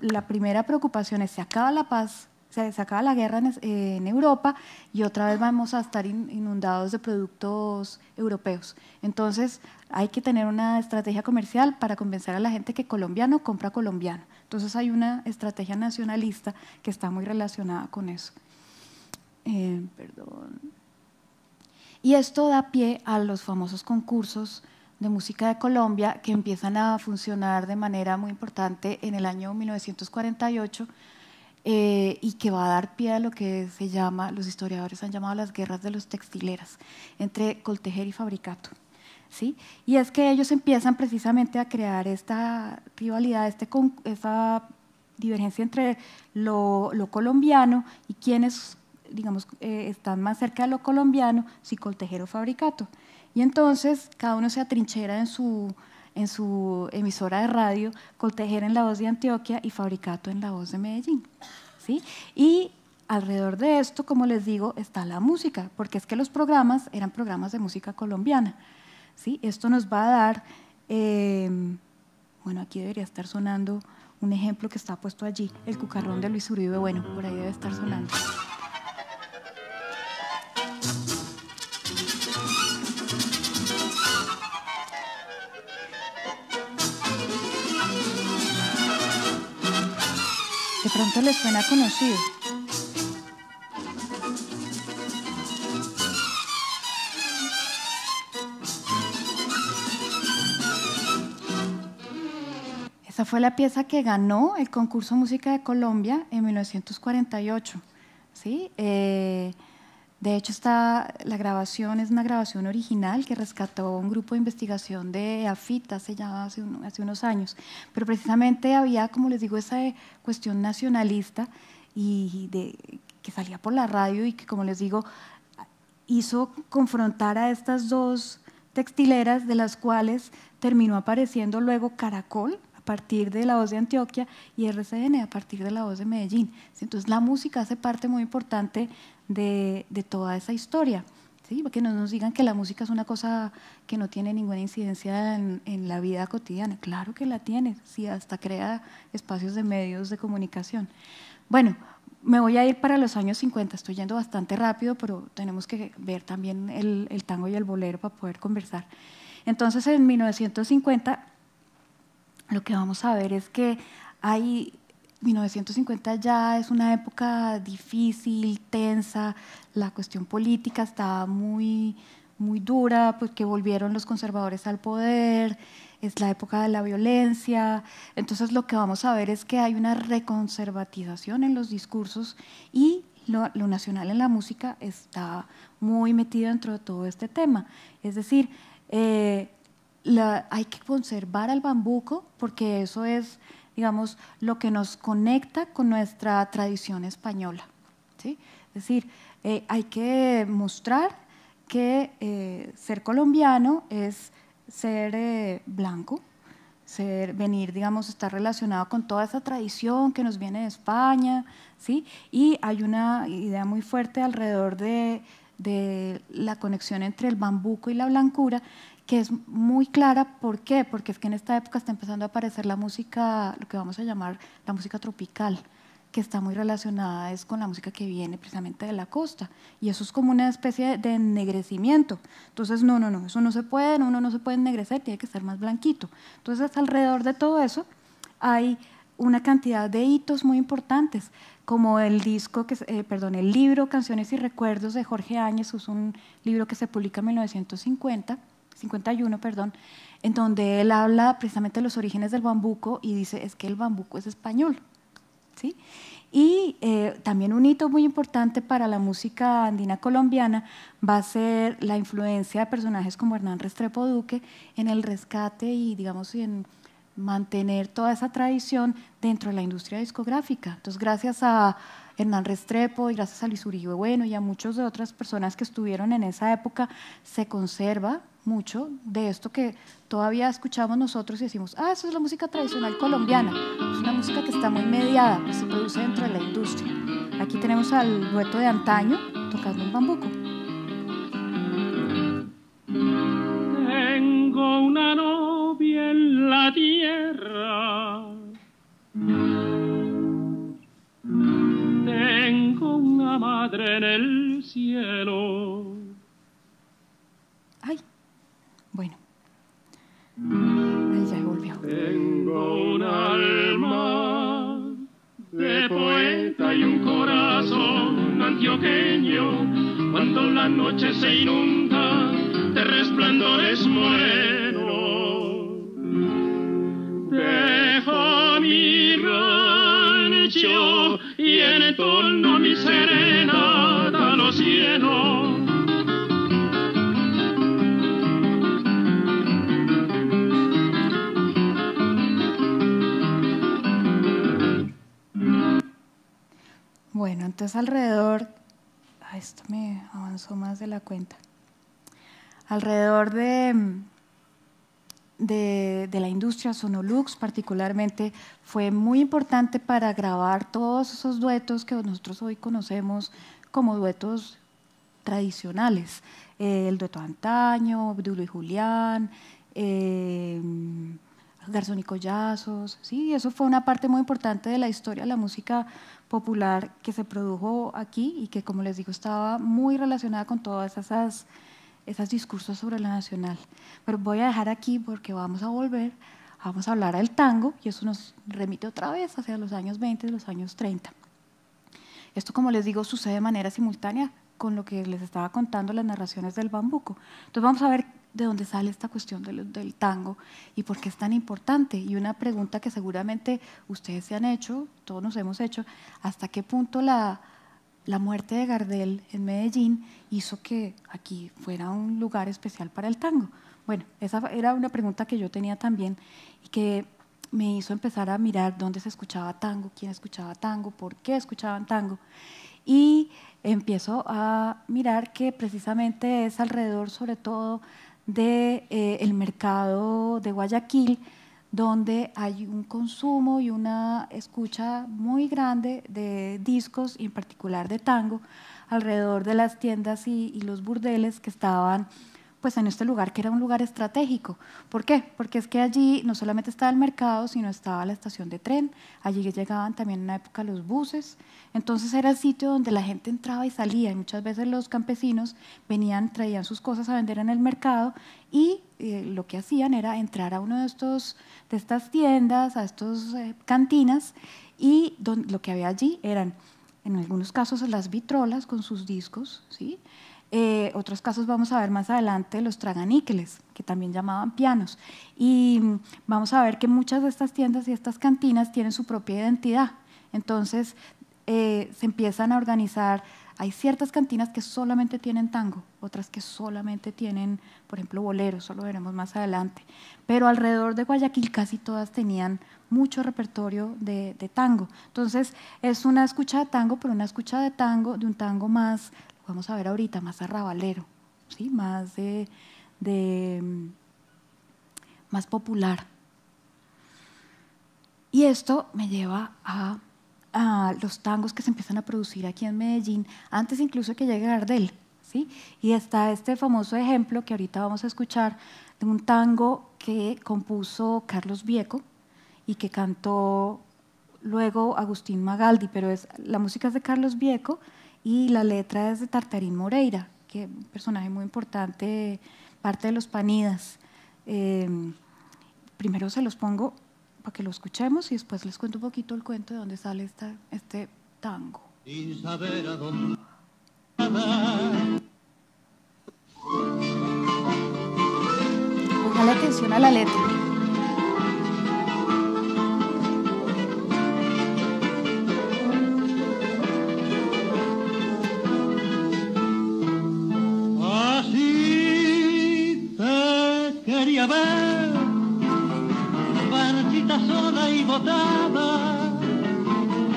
la primera preocupación es, se acaba la paz, se, acaba la guerra eh, en, Europa y otra vez vamos a estar inundados de productos europeos. Entonces, hay que tener una estrategia comercial para convencer a la gente que colombiano compra colombiano. Entonces, hay una estrategia nacionalista que está muy relacionada con eso. Eh, perdón. Y esto da pie a los famosos concursos de música de Colombia que empiezan a funcionar de manera muy importante en el año 1948 eh, y que va a dar pie a lo que se llama, los historiadores han llamado las guerras de los textileras entre Coltejer y Fabricato. ¿Sí? Y es que ellos empiezan precisamente a crear esta rivalidad, este, esta divergencia entre lo, lo colombiano y quienes digamos, eh, están más cerca de lo colombiano, si coltejero fabricato. Y entonces cada uno se atrinchera en su, emisora de radio, Coltejero en la voz de Antioquia y fabricato en la voz de Medellín. ¿sí? Y alrededor de esto, como les digo, está la música, porque es que los programas eran programas de música colombiana. ¿sí? Esto nos va a dar, em, bueno, aquí debería estar sonando un ejemplo que está puesto allí, el cucarrón de Luis Uribe, bueno, por ahí debe estar sonando. pronto les suena conocido. Esa fue la pieza que ganó el concurso Música de Colombia en 1948. ¿sí? Eh, de hecho, está, la grabación es una grabación original que rescató un grupo de investigación de AFIT hace, ya, hace unos años, pero precisamente había, como les digo, esa eh, cuestión nacionalista y de, que salía por la radio y que, como les digo, hizo confrontar a estas dos textileras, de las cuales terminó apareciendo luego Caracol a partir de la voz de Antioquia y RCN a partir de la voz de Medellín. Entonces la música hace parte muy importante de, toda esa historia. ¿sí? no nos digan que la música es una cosa que no tiene ninguna incidencia en, la vida cotidiana. Claro que la tiene, si hasta crea espacios de medios de comunicación. Bueno, me voy a ir para los años 50, estoy yendo bastante rápido, pero tenemos que ver también el, el, tango y el bolero para poder conversar. Entonces, en 1950, lo que vamos a ver es que hay 1950 ya es una época difícil, tensa, la cuestión política estaba muy, muy dura, porque pues volvieron los conservadores al poder, es la época de la violencia. Entonces lo que vamos a ver es que hay una reconservatización en los discursos y lo, nacional en la música está muy metido dentro de todo este tema. Es decir, eh, hay que conservar al bambuco porque eso es digamos, lo que nos conecta con nuestra tradición española. Es decir, eh, hay que mostrar que eh, ser colombiano es ser eh, blanco, ser, venir, digamos, estar relacionado con toda esa tradición que nos viene de España, Y hay una idea muy fuerte alrededor de la conexión entre el bambuco y la blancura, que es muy clara. ¿Por qué? Porque es que en esta época está empezando a aparecer la música, lo que vamos a llamar la música tropical, que está muy relacionada es con la música que viene precisamente de la costa. Y eso es como una especie de ennegrecimiento. Entonces, no, no, no, eso no se puede, uno no se puede ennegrecer, tiene que ser más blanquito. Entonces, alrededor de todo eso hay una cantidad de hitos muy importantes, como el disco, que, eh, perdón, el libro Canciones y Recuerdos de Jorge Áñez, es un libro que se publica en 1950 51, perdón, en donde él habla precisamente de los orígenes del bambuco y dice es que el bambuco es español. ¿sí? Y eh, también un hito muy importante para la música andina colombiana va a ser la influencia de personajes como Hernán Restrepo Duque en el rescate y, digamos, en mantener toda esa tradición dentro de la industria discográfica. Entonces, gracias a Hernán Restrepo y gracias a Luis Uribe Bueno y a muchas otras personas que estuvieron en esa época, se conserva mucho de esto que todavía escuchamos nosotros y decimos, ah, eso es la música tradicional colombiana, es una música que está muy mediada, que se produce dentro de la industria. Aquí tenemos al dueto de antaño tocando un bambuco. alrededor de, la industria Sonolux particularmente fue muy importante para grabar todos esos duetos que nosotros hoy conocemos como duetos tradicionales. Eh, el dueto antaño, Dulo y Julián, eh, Garzón y Collazos. Sí, eso fue una parte muy importante de la historia de la música popular que se produjo aquí y que, como les digo, estaba muy relacionada con todas esas esos discursos sobre la nacional. Pero voy a dejar aquí porque vamos a volver, vamos a hablar del tango y eso nos remite otra vez hacia los años 20 y los años 30. Esto, como les digo, sucede de manera simultánea con lo que les estaba contando las narraciones del bambuco. Entonces vamos a ver de dónde sale esta cuestión del, tango y por qué es tan importante. Y una pregunta que seguramente ustedes se han hecho, todos nos hemos hecho, ¿hasta qué punto la, la muerte de Gardel en Medellín hizo que aquí fuera un lugar especial para el tango. Bueno, esa era una pregunta que yo tenía también y que me hizo empezar a mirar dónde se escuchaba tango, quién escuchaba tango, por qué escuchaban tango. Y empiezo a mirar que precisamente es alrededor sobre todo del de, eh, el mercado de Guayaquil, donde hay un consumo y una escucha muy grande de discos, en particular de tango, alrededor de las tiendas y, y los burdeles que estaban pues en este lugar que era un lugar estratégico. ¿Por qué? Porque es que allí no solamente estaba el mercado, sino estaba la estación de tren, allí llegaban también en una época los buses, entonces era el sitio donde la gente entraba y salía, y muchas veces los campesinos venían, traían sus cosas a vender en el mercado y eh, lo que hacían era entrar a una de, estos, de estas tiendas, a estas eh, cantinas, y lo que había allí eran, en algunos casos, las vitrolas con sus discos, ¿sí? Eh, otros casos vamos a ver más adelante, los traganíqueles, que también llamaban pianos. Y vamos a ver que muchas de estas tiendas y estas cantinas tienen su propia identidad. Entonces eh, se empiezan a organizar. Hay ciertas cantinas que solamente tienen tango, otras que solamente tienen, por ejemplo, boleros, solo veremos más adelante. Pero alrededor de Guayaquil casi todas tenían mucho repertorio de, de tango. Entonces es una escucha de tango, pero una escucha de tango, de un tango más vamos a ver ahorita, más arrabalero, ¿sí? más, de, mm, más popular. Y esto me lleva a, los tangos que se empiezan a producir aquí en Medellín, antes incluso que llegue Gardel. ¿sí? Y está este famoso ejemplo que ahorita vamos a escuchar de un tango que compuso Carlos Vieco y que cantó luego Agustín Magaldi, pero es, la música es de Carlos Vieco, y la letra es de Tartarín Moreira, que es un personaje muy importante, parte de los Panidas. Em, primero se los pongo para que lo escuchemos y después les cuento un poquito el cuento de dónde sale este tango. Sin atención a la letra.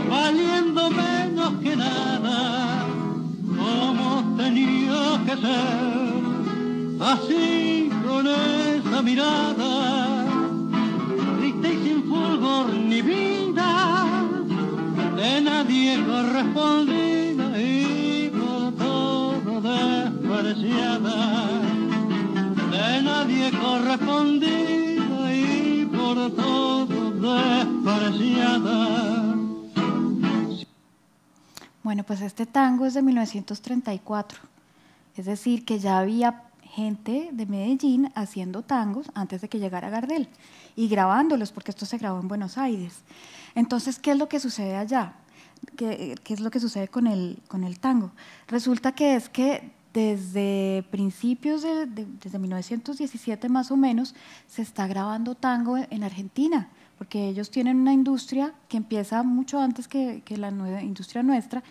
valiendo menos que nada, como tenía que ser, así con esa mirada, triste y sin fulgor ni vida, de nadie correspondida y por todo despreciada, de nadie correspondida y por todo bueno, pues este tango es de 1934, es decir, que ya había gente de Medellín haciendo tangos antes de que llegara Gardel y grabándolos, porque esto se grabó en Buenos Aires. Entonces, ¿qué es lo que sucede allá? ¿Qué, es lo que sucede con el, tango? Resulta que es que desde principios de, desde 1917 más o menos, se está grabando tango en Argentina porque ellos tienen una industria que empieza mucho antes que, la industria nuestra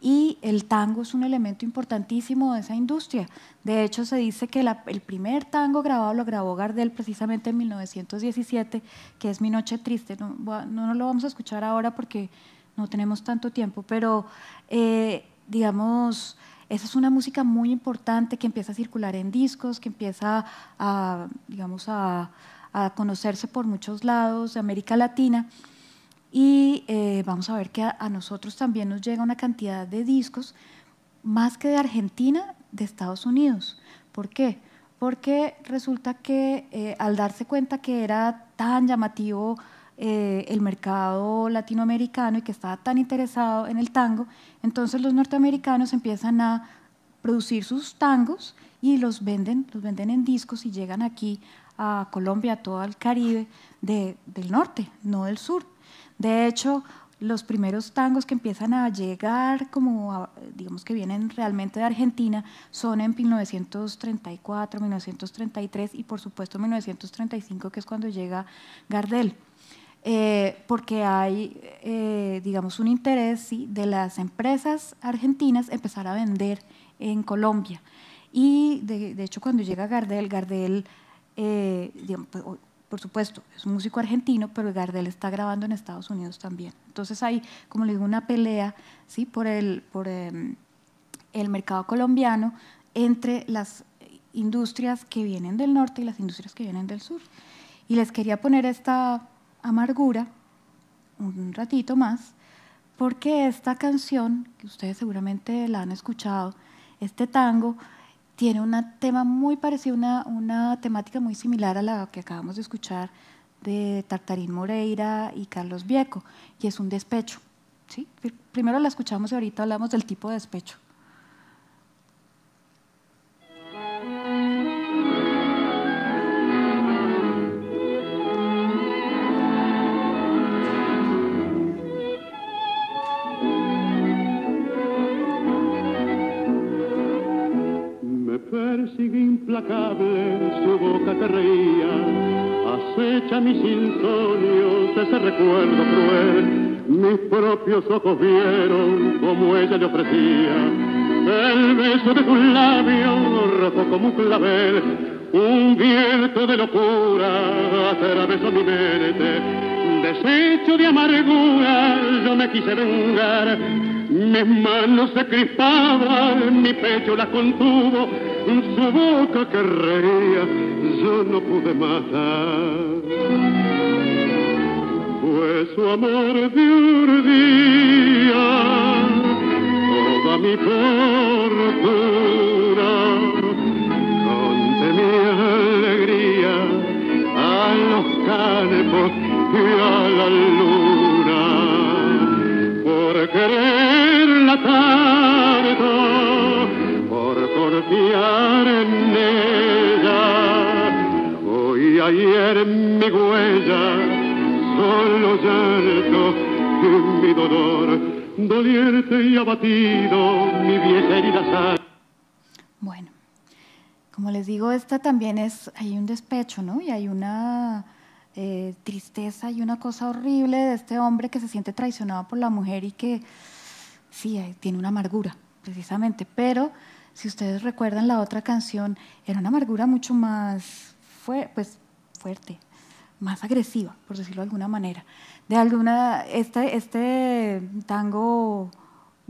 y el tango es un elemento importantísimo de esa industria. De hecho, se dice que el primer tango grabado lo grabó Gardel precisamente en 1917, que es Mi Noche Triste. No, no, lo vamos a escuchar ahora porque no tenemos tanto tiempo, pero eh, digamos, esa es una música muy importante que empieza a circular en discos, que empieza a, digamos, a a conocerse por muchos lados de América Latina. Y eh, vamos a ver que a, nosotros también nos llega una cantidad de discos, más que de Argentina, de Estados Unidos. ¿Por qué? Porque resulta que eh, al darse cuenta que era tan llamativo eh, el mercado latinoamericano y que estaba tan interesado en el tango, entonces los norteamericanos empiezan a producir sus tangos y los venden, los venden en discos y llegan aquí a Colombia, a todo el Caribe del norte, no del sur. De hecho, los primeros tangos que empiezan a llegar, como digamos que vienen realmente de Argentina, son en 1934, 1933 y por supuesto 1935, que es cuando llega Gardel. Eh, porque hay, eh, digamos, un interés de las empresas argentinas empezar a vender en Colombia. Y de hecho, cuando llega Gardel, Gardel eh, pues, por supuesto, es un músico argentino, pero Gardel está grabando en Estados Unidos también. Entonces hay, como le digo, una pelea ¿sí? por, el, por em, el mercado colombiano entre las industrias que vienen del norte y las industrias que vienen del sur. Y les quería poner esta amargura un ratito más, porque esta canción, que ustedes seguramente la han escuchado, este tango, tiene un tema muy parecido, una, temática muy similar a la que acabamos de escuchar de Tartarín Moreira y Carlos Vieco, y es un despecho. ¿sí? Primero la escuchamos y ahorita hablamos del tipo de despecho. Sigue implacable, su boca que reía, acecha mis insomnios ese recuerdo cruel. Mis propios ojos vieron como ella le ofrecía el beso de tus labios, rojo como un clavel, un viento de locura atravesó mi mente. Deshecho de amargura, yo me quise vengar mis manos se crispaban, mi pecho la contuvo, su boca que reía, yo no pude matar. Fue su amor de un toda mi con mi alegría a los campos y a la luna, por querer por en Hoy, ayer, mi huella mi dolor, y abatido, mi Bueno, como les digo, esta también es, hay un despecho, ¿no? Y hay una... Eh, tristeza y una cosa horrible de este hombre que se siente traicionado por la mujer y que Sí, tiene una amargura, precisamente, pero si ustedes recuerdan la otra canción, era una amargura mucho más pues, fuerte, más agresiva, por decirlo de alguna manera. De alguna, este, este, tango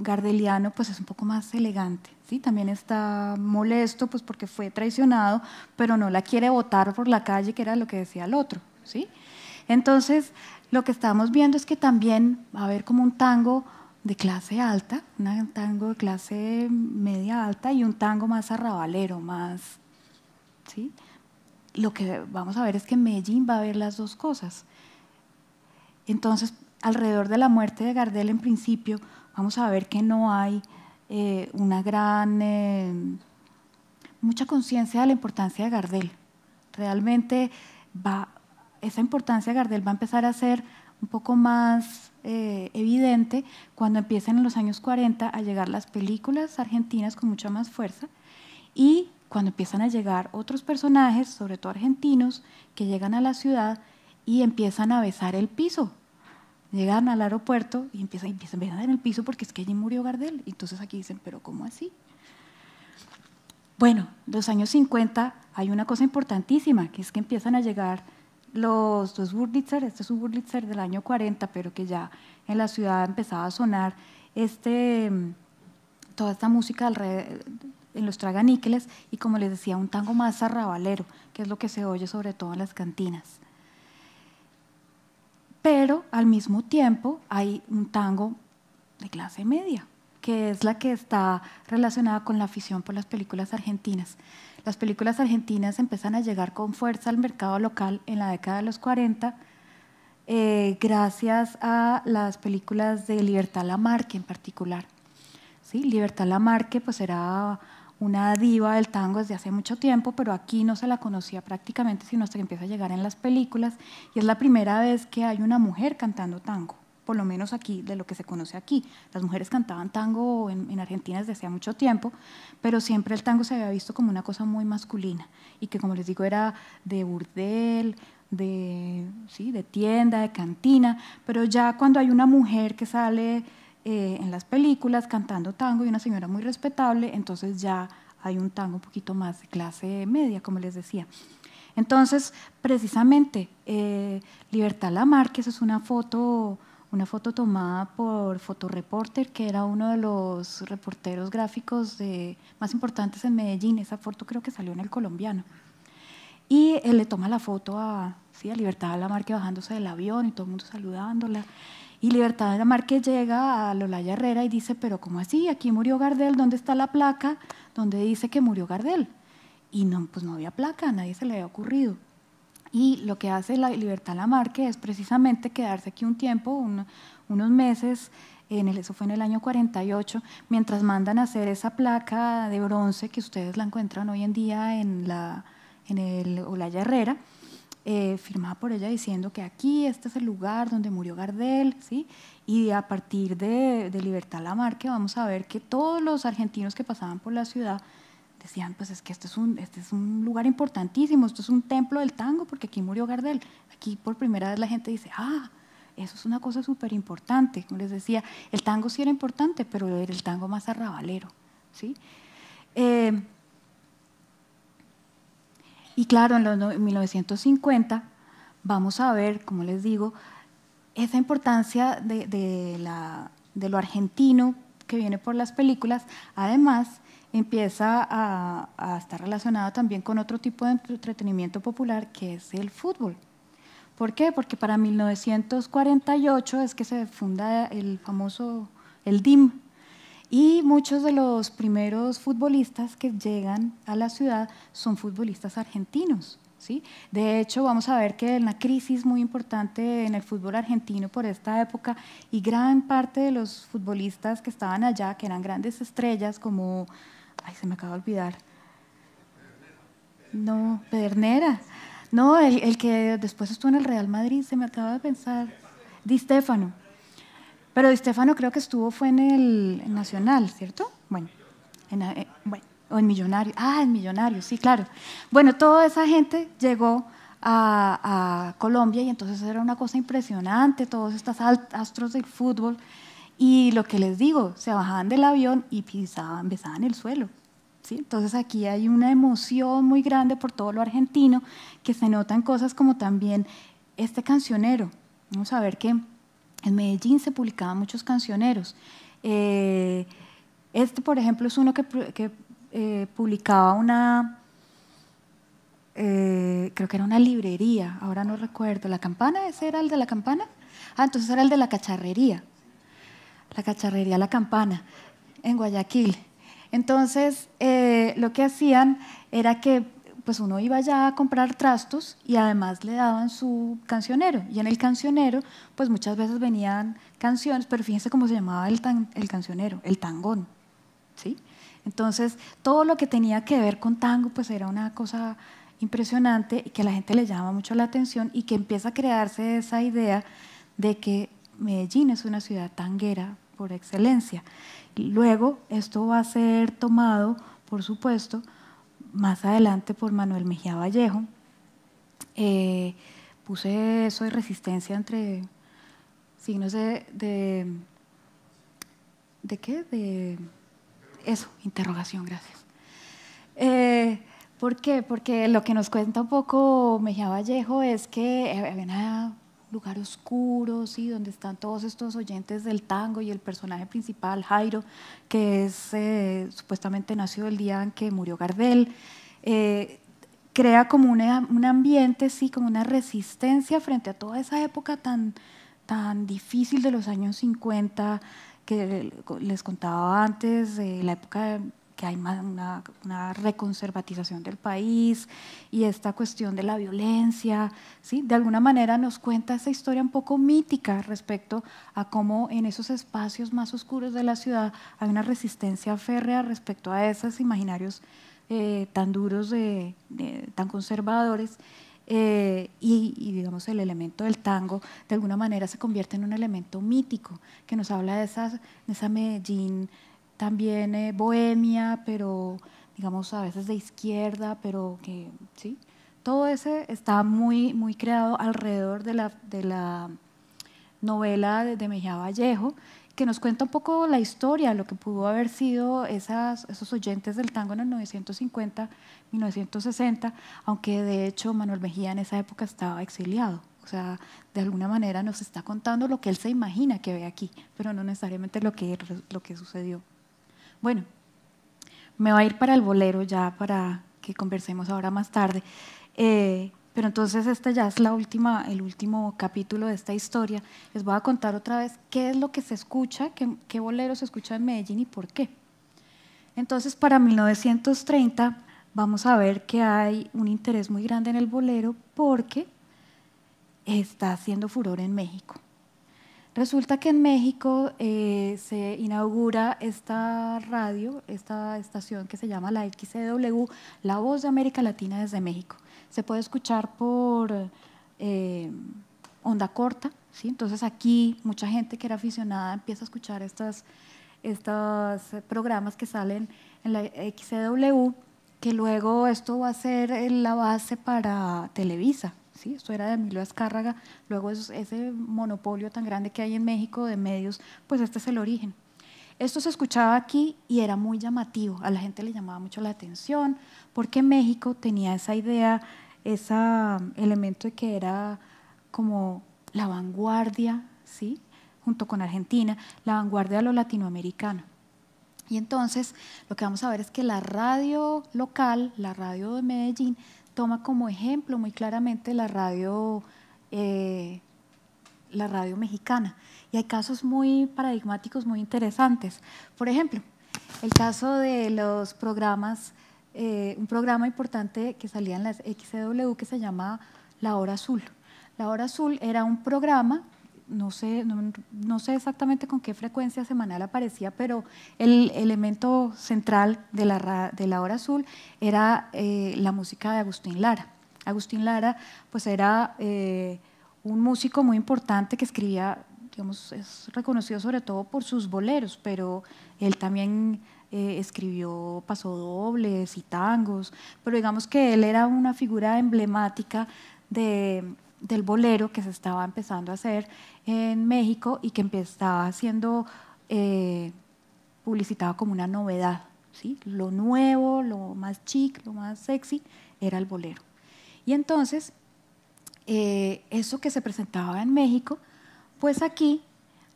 gardeliano pues es un poco más elegante, ¿sí? También está molesto pues porque fue traicionado, pero no la quiere votar por la calle, que era lo que decía el otro, ¿sí? Entonces, lo que estamos viendo es que también va a haber como un tango de clase alta, un tango de clase media alta y un tango más arrabalero, más... ¿sí? Lo que vamos a ver es que en Medellín va a ver las dos cosas. Entonces, alrededor de la muerte de Gardel, en principio, vamos a ver que no hay eh, una gran... Eh, mucha conciencia de la importancia de Gardel. Realmente va, esa importancia de Gardel va a empezar a ser un poco más eh, evidente cuando empiezan en los años 40 a llegar las películas argentinas con mucha más fuerza y cuando empiezan a llegar otros personajes, sobre todo argentinos, que llegan a la ciudad y empiezan a besar el piso. Llegan al aeropuerto y empiezan, empiezan a besar en el piso porque es que allí murió Gardel. Entonces aquí dicen, pero ¿cómo así? Bueno, los años 50 hay una cosa importantísima, que es que empiezan a llegar los, dos Wurlitzer, este es un Wurlitzer del año 40, pero que ya en la ciudad empezaba a sonar este, mm, toda esta música en los traganíqueles y como les decía, un tango más arrabalero, que es lo que se oye sobre todo en las cantinas. Pero al mismo tiempo hay un tango de clase media, que es la que está relacionada con la afición por las películas argentinas las películas argentinas empiezan a llegar con fuerza al mercado local en la década de los 40, eh, gracias a las películas de Libertad Lamarque en particular. Libertad Lamarque pues era una diva del tango desde hace mucho tiempo, pero aquí no se la conocía prácticamente sino hasta que empieza a llegar en las películas y es la primera vez que hay una mujer cantando tango por lo menos aquí, de lo que se conoce aquí. Las mujeres cantaban tango en, Argentina desde hace mucho tiempo, pero siempre el tango se había visto como una cosa muy masculina y que, como les digo, era de burdel, de, ¿sí? de tienda, de cantina, pero ya cuando hay una mujer que sale eh, en las películas cantando tango y una señora muy respetable, entonces ya hay un tango un poquito más de clase media, como les decía. Entonces, precisamente, eh, Libertad Lamarque, esa es una foto una foto tomada por Fotoreporter, que era uno de los reporteros gráficos más importantes en Medellín. Esa foto creo que salió en el colombiano. Y él le toma la foto a, sí, a Libertad Marque bajándose del avión y todo el mundo saludándola. Y Libertad de la Lamarque llega a Lolaya Herrera y dice, pero ¿cómo así? Aquí murió Gardel, ¿dónde está la placa donde dice que murió Gardel? Y no, pues no había placa, nadie se le había ocurrido. Y lo que hace la Libertad Lamarque es precisamente quedarse aquí un tiempo, unos meses, en el, eso fue en el año 48, mientras mandan a hacer esa placa de bronce que ustedes la encuentran hoy en día en, la, en el Olaya Herrera, eh, firmada por ella diciendo que aquí, este es el lugar donde murió Gardel, ¿sí? y a partir de, de Libertad Lamarque vamos a ver que todos los argentinos que pasaban por la ciudad decían, pues es que este es, un, este es un lugar importantísimo, esto es un templo del tango, porque aquí murió Gardel. Aquí por primera vez la gente dice, ah, eso es una cosa súper importante. Como les decía, el tango sí era importante, pero era el tango más arrabalero. ¿sí? Eh, y claro, en, los, 1950 vamos a ver, como les digo, esa importancia de, de, de lo argentino que viene por las películas, además empieza a, estar relacionado también con otro tipo de entretenimiento popular que es el fútbol. ¿Por qué? Porque para 1948 es que se funda el famoso, el DIM, y muchos de los primeros futbolistas que llegan a la ciudad son futbolistas argentinos. ¿Sí? De hecho, vamos a ver que una crisis muy importante en el fútbol argentino por esta época y gran parte de los futbolistas que estaban allá, que eran grandes estrellas como Ay, se me acaba de olvidar. No, Pedernera. No, el, que después estuvo en el Real Madrid, se me acaba de pensar. Di Stefano. Pero Di Stefano creo que estuvo fue en el Nacional, ¿cierto? Bueno, en, eh, o en Millonarios. Ah, en Millonarios, sí, claro. Bueno, toda esa gente llegó a Colombia y entonces era una cosa impresionante, todos estos astros del fútbol. Y lo que les digo, se bajaban del avión y pisaban, besaban el suelo. Entonces aquí hay una emoción muy grande por todo lo argentino, que se notan cosas como también este cancionero. Vamos a ver que en Medellín se publicaban muchos cancioneros. Eh, este, por ejemplo, es uno que, eh, publicaba una, eh, creo que era una librería, ahora no recuerdo, ¿la campana? ¿Ese era el de la campana? Ah, entonces era el de la cacharrería la cacharrería La Campana, en Guayaquil. Entonces, eh, lo que hacían era que pues uno iba ya a comprar trastos y además le daban su cancionero. Y en el cancionero, pues muchas veces venían canciones, pero fíjense cómo se llamaba el, el cancionero, el tangón. ¿sí? Entonces, todo lo que tenía que ver con tango, pues era una cosa impresionante y que a la gente le llama mucho la atención y que empieza a crearse esa idea de que Medellín es una ciudad tanguera por excelencia. Luego, esto va a ser tomado, por supuesto, más adelante por Manuel Mejía Vallejo. Eh, puse eso de resistencia entre signos de, de, de qué? De eso, interrogación, gracias. Eh, ¿Por qué? Porque lo que nos cuenta un poco Mejía Vallejo es que eh, lugar oscuro, ¿sí? donde están todos estos oyentes del tango y el personaje principal, Jairo, que es eh, supuestamente nació el día en que murió Gardel. Eh, crea como un ambiente, sí, como una resistencia frente a toda esa época tan, tan difícil de los años 50, que les contaba antes, la época que hay una, una, reconservatización del país y esta cuestión de la violencia. ¿sí? De alguna manera nos cuenta esa historia un poco mítica respecto a cómo en esos espacios más oscuros de la ciudad hay una resistencia férrea respecto a esos imaginarios eh, tan duros, de, tan conservadores. Eh, y, digamos el elemento del tango de alguna manera se convierte en un elemento mítico que nos habla de, de esa Medellín también eh, bohemia, pero digamos a veces de izquierda, pero que, ¿sí? Todo ese está muy, muy creado alrededor de la, de la novela de, Mejía Vallejo, que nos cuenta un poco la historia, lo que pudo haber sido esas, esos oyentes del tango en el 1950, 1960, aunque de hecho Manuel Mejía en esa época estaba exiliado. O sea, de alguna manera nos está contando lo que él se imagina que ve aquí, pero no necesariamente lo que, lo que sucedió. Bueno, me va a ir para el bolero ya para que conversemos ahora más tarde. Eh, pero entonces esta ya es la última, el último capítulo de esta historia. Les voy a contar otra vez qué es lo que se escucha, qué bolero se escucha en Medellín y por qué. Entonces para 1930 vamos a ver que hay un interés muy grande en el bolero porque está haciendo furor en México. Resulta que en México eh, se inaugura esta radio, esta estación que se llama la XCW, La Voz de América Latina desde México. Se puede escuchar por eh, onda corta, entonces aquí mucha gente que era aficionada empieza a escuchar estos programas que salen en la XCW, que luego esto va a ser eh, la base para Televisa. Esto era de Emilio Azcárraga, luego ese monopolio tan grande que hay en México de medios, pues este es el origen. Esto se escuchaba aquí y era muy llamativo, a la gente le llamaba mucho la atención, porque México tenía esa idea, ese mm, elemento de que era como la vanguardia, ¿sí? junto con Argentina, la vanguardia de lo latinoamericano. Y entonces lo que vamos a ver es que la radio local, la radio de Medellín, toma como ejemplo muy claramente la radio, eh, la radio mexicana. Y hay casos muy paradigmáticos, muy interesantes. Por ejemplo, el caso de los programas, eh, un programa importante que salía en la XW que se llama La Hora Azul. La Hora Azul era un programa no sé, no, sé exactamente con qué frecuencia semanal aparecía, pero el elemento central de la, de la hora azul era eh, la música de Agustín Lara. Agustín Lara pues era eh, un músico muy importante que escribía, digamos, es reconocido sobre todo por sus boleros, pero él también eh, escribió pasodobles y tangos, pero digamos que él era una figura emblemática de del bolero que se estaba empezando a hacer en México y que empezaba siendo eh, publicitado como una novedad. ¿sí? Lo nuevo, lo más chic, lo más sexy era el bolero. Y entonces, eh, eso que se presentaba en México, pues aquí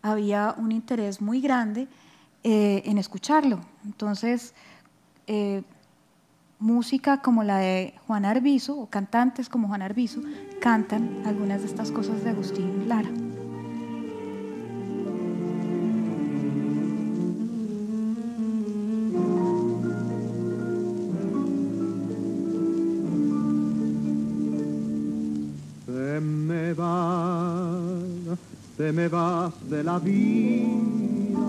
había un interés muy grande eh, en escucharlo. Entonces, música como la de Juan Arbizu, o cantantes como Juan Arbizu, cantan algunas de estas cosas de Agustín Lara. Se me va Se me va de la vida,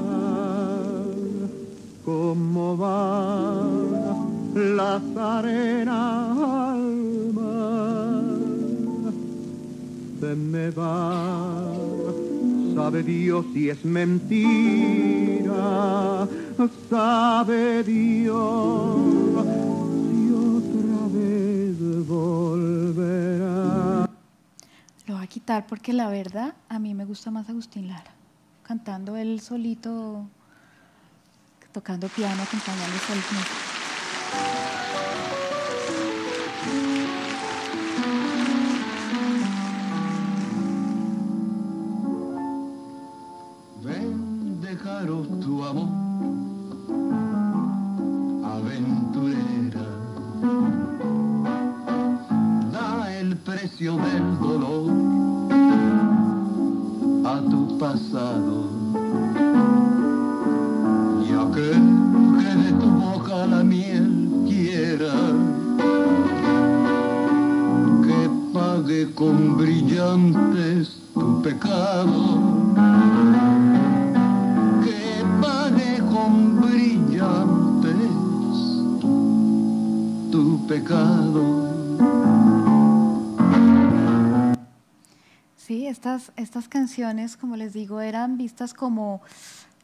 Como va la arena al mar. Se me va, sabe Dios si es mentira, sabe Dios si otra vez volverá. Lo va a quitar porque la verdad a mí me gusta más Agustín Lara, cantando él solito, tocando piano, acompañando solito. trouble. estas, canciones, como les digo, eran vistas como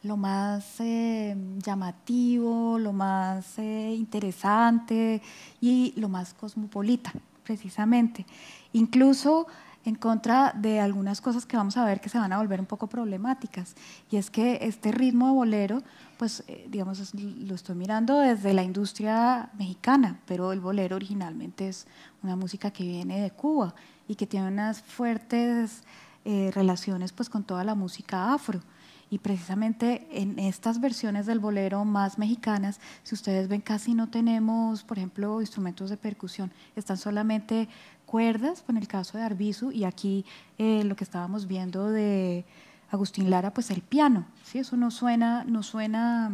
lo más eh, llamativo, lo más eh, interesante y lo más cosmopolita, precisamente. Incluso en contra de algunas cosas que vamos a ver que se van a volver un poco problemáticas. Y es que este ritmo de bolero, pues eh, digamos, lo estoy mirando desde la industria mexicana, pero el bolero originalmente es una música que viene de Cuba y que tiene unas fuertes eh, relaciones pues con toda la música afro. Y precisamente en estas versiones del bolero más mexicanas, si ustedes ven, casi no tenemos, por ejemplo, instrumentos de percusión. Están solamente cuerdas, en el caso de Arbizu, y aquí eh, lo que estábamos viendo de Agustín Lara, pues el piano. ¿sí? Eso no suena, no suena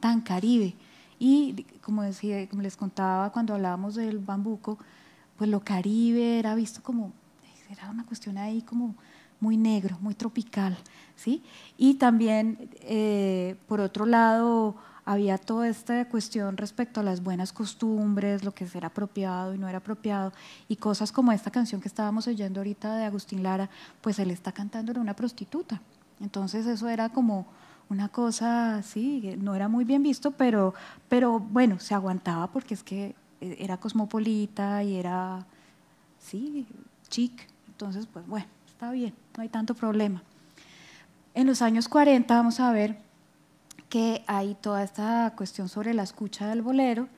tan caribe. Y como, decía, como les contaba cuando hablábamos del bambuco, pues lo caribe era visto como, era una cuestión ahí como muy negro, muy tropical. ¿sí? Y también, eh, por otro lado, había toda esta cuestión respecto a las buenas costumbres, lo que era apropiado y no era apropiado, y cosas como esta canción que estábamos oyendo ahorita de Agustín Lara, pues él está cantando en una prostituta. Entonces eso era como una cosa, sí, no era muy bien visto, pero, pero bueno, se aguantaba porque es que eh, era cosmopolita y era, sí, chic. Entonces, pues bueno está bien, no hay tanto problema. En los años 40 vamos a ver que hay toda esta cuestión sobre la escucha del bolero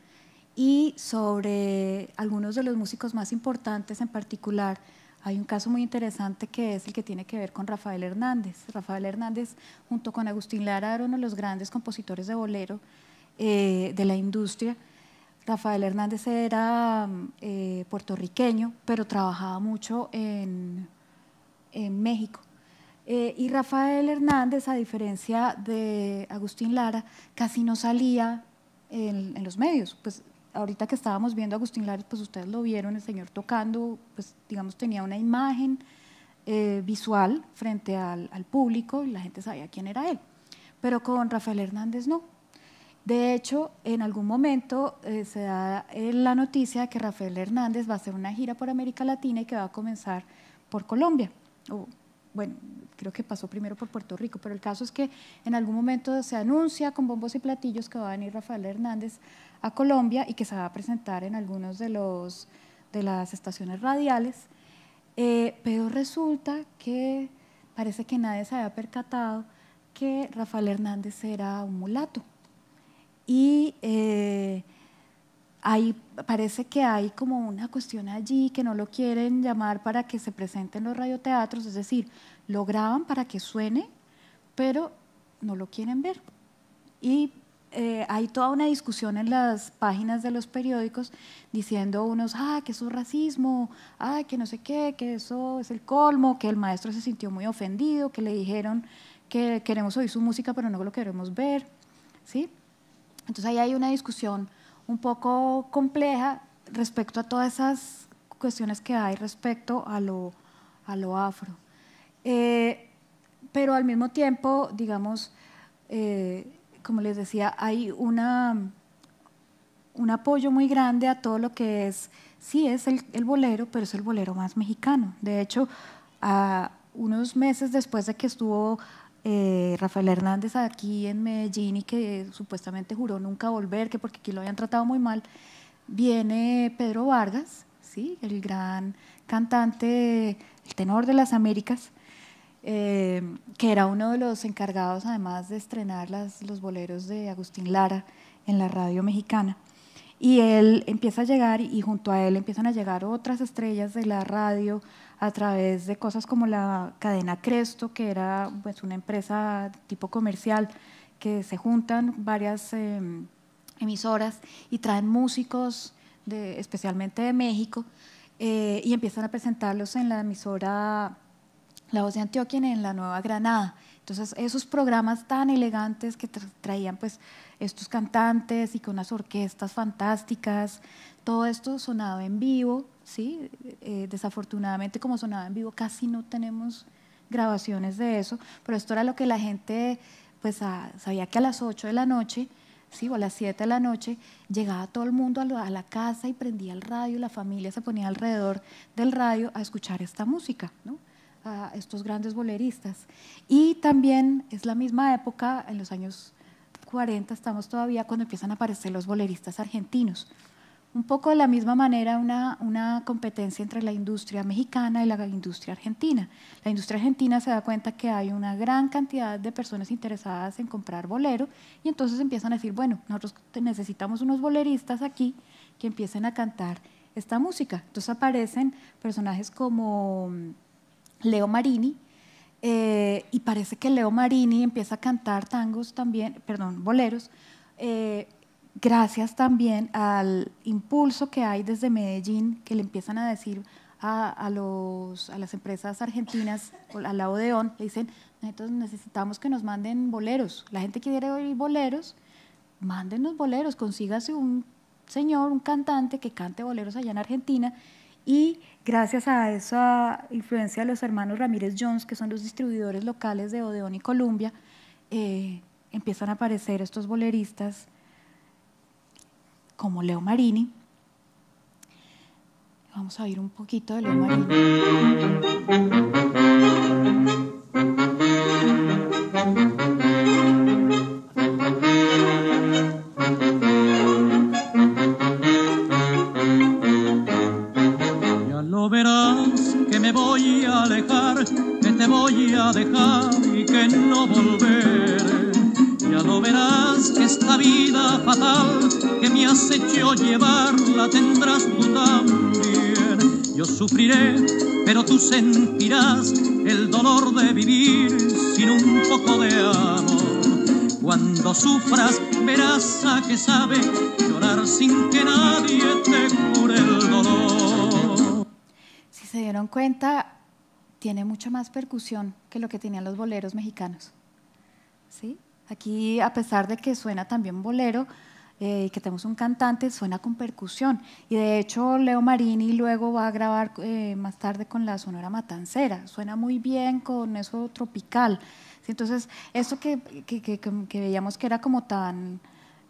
y sobre algunos de los músicos más importantes en particular. Hay un caso muy interesante que es el que tiene que ver con Rafael Hernández. Rafael Hernández, junto con Agustín Lara, era uno de los grandes compositores de bolero eh, de la industria. Rafael Hernández era eh, puertorriqueño, pero trabajaba mucho en en México. Eh, y Rafael Hernández, a diferencia de Agustín Lara, casi no salía en, los medios. Pues ahorita que estábamos viendo a Agustín Lara, pues ustedes lo vieron, el señor tocando, pues digamos tenía una imagen eh, visual frente al, público y la gente sabía quién era él. Pero con Rafael Hernández no. De hecho, en algún momento eh, se da la noticia de que Rafael Hernández va a hacer una gira por América Latina y que va a comenzar por Colombia bueno, creo que pasó primero por Puerto Rico, pero el caso es que en algún momento se anuncia con bombos y platillos que va a venir Rafael Hernández a Colombia y que se va a presentar en algunos de los de las estaciones radiales, eh, pero resulta que parece que nadie se había percatado que Rafael Hernández era un mulato. Y eh, hay, parece que hay como una cuestión allí que no lo quieren llamar para que se presenten los radioteatros, es decir, lo graban para que suene, pero no lo quieren ver. Y eh, hay toda una discusión en las páginas de los periódicos diciendo unos, ah, que eso es racismo, ah, que no sé qué, que eso es el colmo, que el maestro se sintió muy ofendido, que le dijeron que queremos oír su música pero no lo queremos ver, ¿sí? Entonces ahí hay una discusión un poco compleja respecto a todas esas cuestiones que hay respecto a lo, a lo afro. Eh, pero al mismo tiempo, digamos, eh, como les decía, hay una, un apoyo muy grande a todo lo que es, sí es el, bolero, pero es el bolero más mexicano. De hecho, a, unos meses después de que estuvo eh, Rafael Hernández aquí en Medellín y que supuestamente juró nunca volver, que porque aquí lo habían tratado muy mal, viene Pedro Vargas, ¿sí? el gran cantante, el tenor de las Américas, eh, que era uno de los encargados además de estrenar los boleros de Agustín Lara en la radio mexicana. Y él empieza a llegar y junto a él empiezan a llegar otras estrellas de la radio, a través de cosas como la cadena Cresto, que era pues, una empresa tipo comercial, que se juntan varias em, emisoras y traen músicos, especialmente de México, eh, y empiezan a presentarlos en la emisora La Voz de Antioquia en la Nueva Granada. Entonces, esos programas tan elegantes que traían pues estos cantantes y con unas orquestas fantásticas, todo esto sonaba en vivo ¿sí? Eh, desafortunadamente, como sonaba en vivo, casi no tenemos grabaciones de eso, pero esto era lo que la gente pues sabía que a las 8 de la noche, sí, o a las 7 de la noche, llegaba todo el mundo a, la casa y prendía el radio, la familia se ponía alrededor del radio a escuchar esta música, a estos grandes boleristas. Y también es la misma época, en los años 40 estamos todavía, cuando empiezan a aparecer los boleristas argentinos. Un poco de la misma manera una, una competencia entre la industria mexicana y la industria argentina. La industria argentina se da cuenta que hay una gran cantidad de personas interesadas en comprar bolero y entonces empiezan a decir, bueno, nosotros necesitamos unos boleristas aquí que empiecen a cantar esta música. Entonces aparecen personajes como mm, Leo Marini, eh, y parece que Leo Marini empieza a cantar tangos también, perdón, boleros, eh, gracias también al impulso que hay desde Medellín, que le empiezan a decir a, las empresas argentinas, a la Odeón, le dicen, necesitamos que nos manden boleros. La gente quiere oír boleros, mándenos boleros, consígase un señor, un cantante que cante boleros allá en Argentina. Y gracias a esa influencia de los hermanos Ramírez Jones, que son los distribuidores locales de Odeón y Colombia, eh, empiezan a aparecer estos boleristas como Leo Marini. Vamos a oír un poquito de Leo Marini. verás a que sabe llorar sin que nadie te cure el dolor. Si se dieron cuenta, tiene mucha más percusión que lo que tenían los boleros mexicanos. ¿Sí? Aquí, a pesar de que suena también bolero eh, y que tenemos un cantante, suena con percusión. Y de hecho, Leo Marini luego va a grabar eh, más tarde con la Sonora Matancera. Suena muy bien con eso tropical. Entonces, eso que, veíamos que era como tan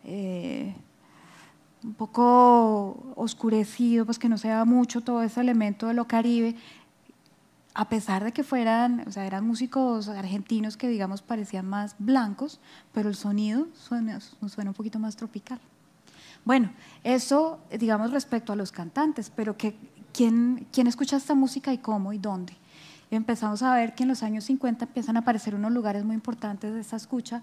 eh, un poco oscurecido, pues que no se daba mucho todo ese elemento de lo caribe, a pesar de que fueran, o sea, eran músicos argentinos que digamos parecían más blancos, pero el sonido suena, suena un poquito más tropical. Bueno, eso digamos respecto a los cantantes, pero ¿quién escucha esta música y cómo y dónde? empezamos a ver que en los años 50 empiezan a aparecer unos lugares muy importantes de esta escucha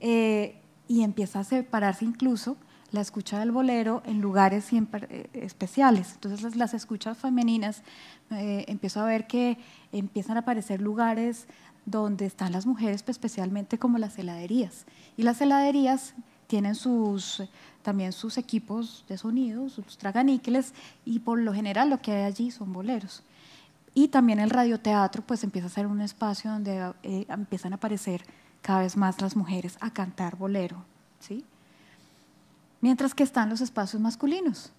eh, y empieza a separarse incluso la escucha del bolero en lugares siempre eh, especiales. Entonces las, escuchas femeninas, eh, empiezo a ver que empiezan a aparecer lugares donde están las mujeres, pues, especialmente como las heladerías. Y las heladerías tienen sus, también sus equipos de sonido, sus traganíqueles, y por lo general lo que hay allí son boleros. Y también el radioteatro, pues empieza a ser un espacio donde eh, empiezan a aparecer cada vez más las mujeres a cantar bolero, ¿sí? Mientras que están los espacios masculinos,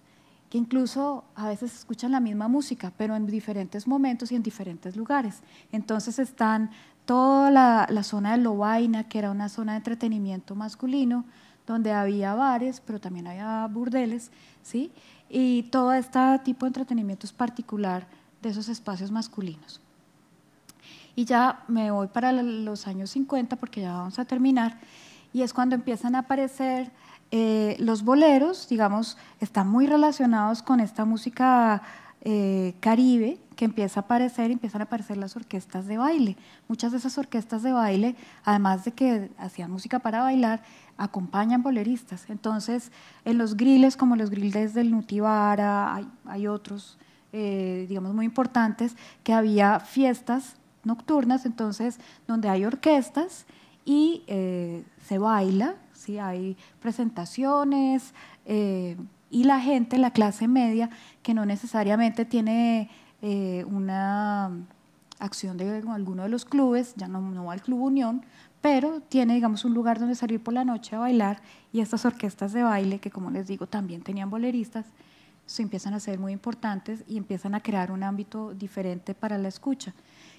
que incluso a veces escuchan la misma música, pero en diferentes momentos y en diferentes lugares. Entonces están toda la, la zona de Lobaina, que era una zona de entretenimiento masculino, donde había bares, pero también había burdeles, ¿sí? Y todo este tipo de entretenimiento es particular de esos espacios masculinos. Y ya me voy para los años 50 porque ya vamos a terminar, y es cuando empiezan a aparecer eh, los boleros, digamos, están muy relacionados con esta música eh, caribe que empieza a aparecer, empiezan a aparecer las orquestas de baile. Muchas de esas orquestas de baile, además de que hacían música para bailar, acompañan boleristas. Entonces, en los griles, como los griles del Nutibara, hay, hay otros, eh, digamos, muy importantes, que había fiestas nocturnas, entonces, donde hay orquestas y eh, se baila, ¿sí? hay presentaciones eh, y la gente, la clase media, que no necesariamente tiene una acción de alguno de los clubes, ya no, no va al Club Unión, pero tiene, digamos, un lugar donde salir por la noche a bailar y estas orquestas de baile, que como les digo, también tenían boleristas, se empiezan a ser muy importantes y empiezan a crear un ámbito diferente para la escucha.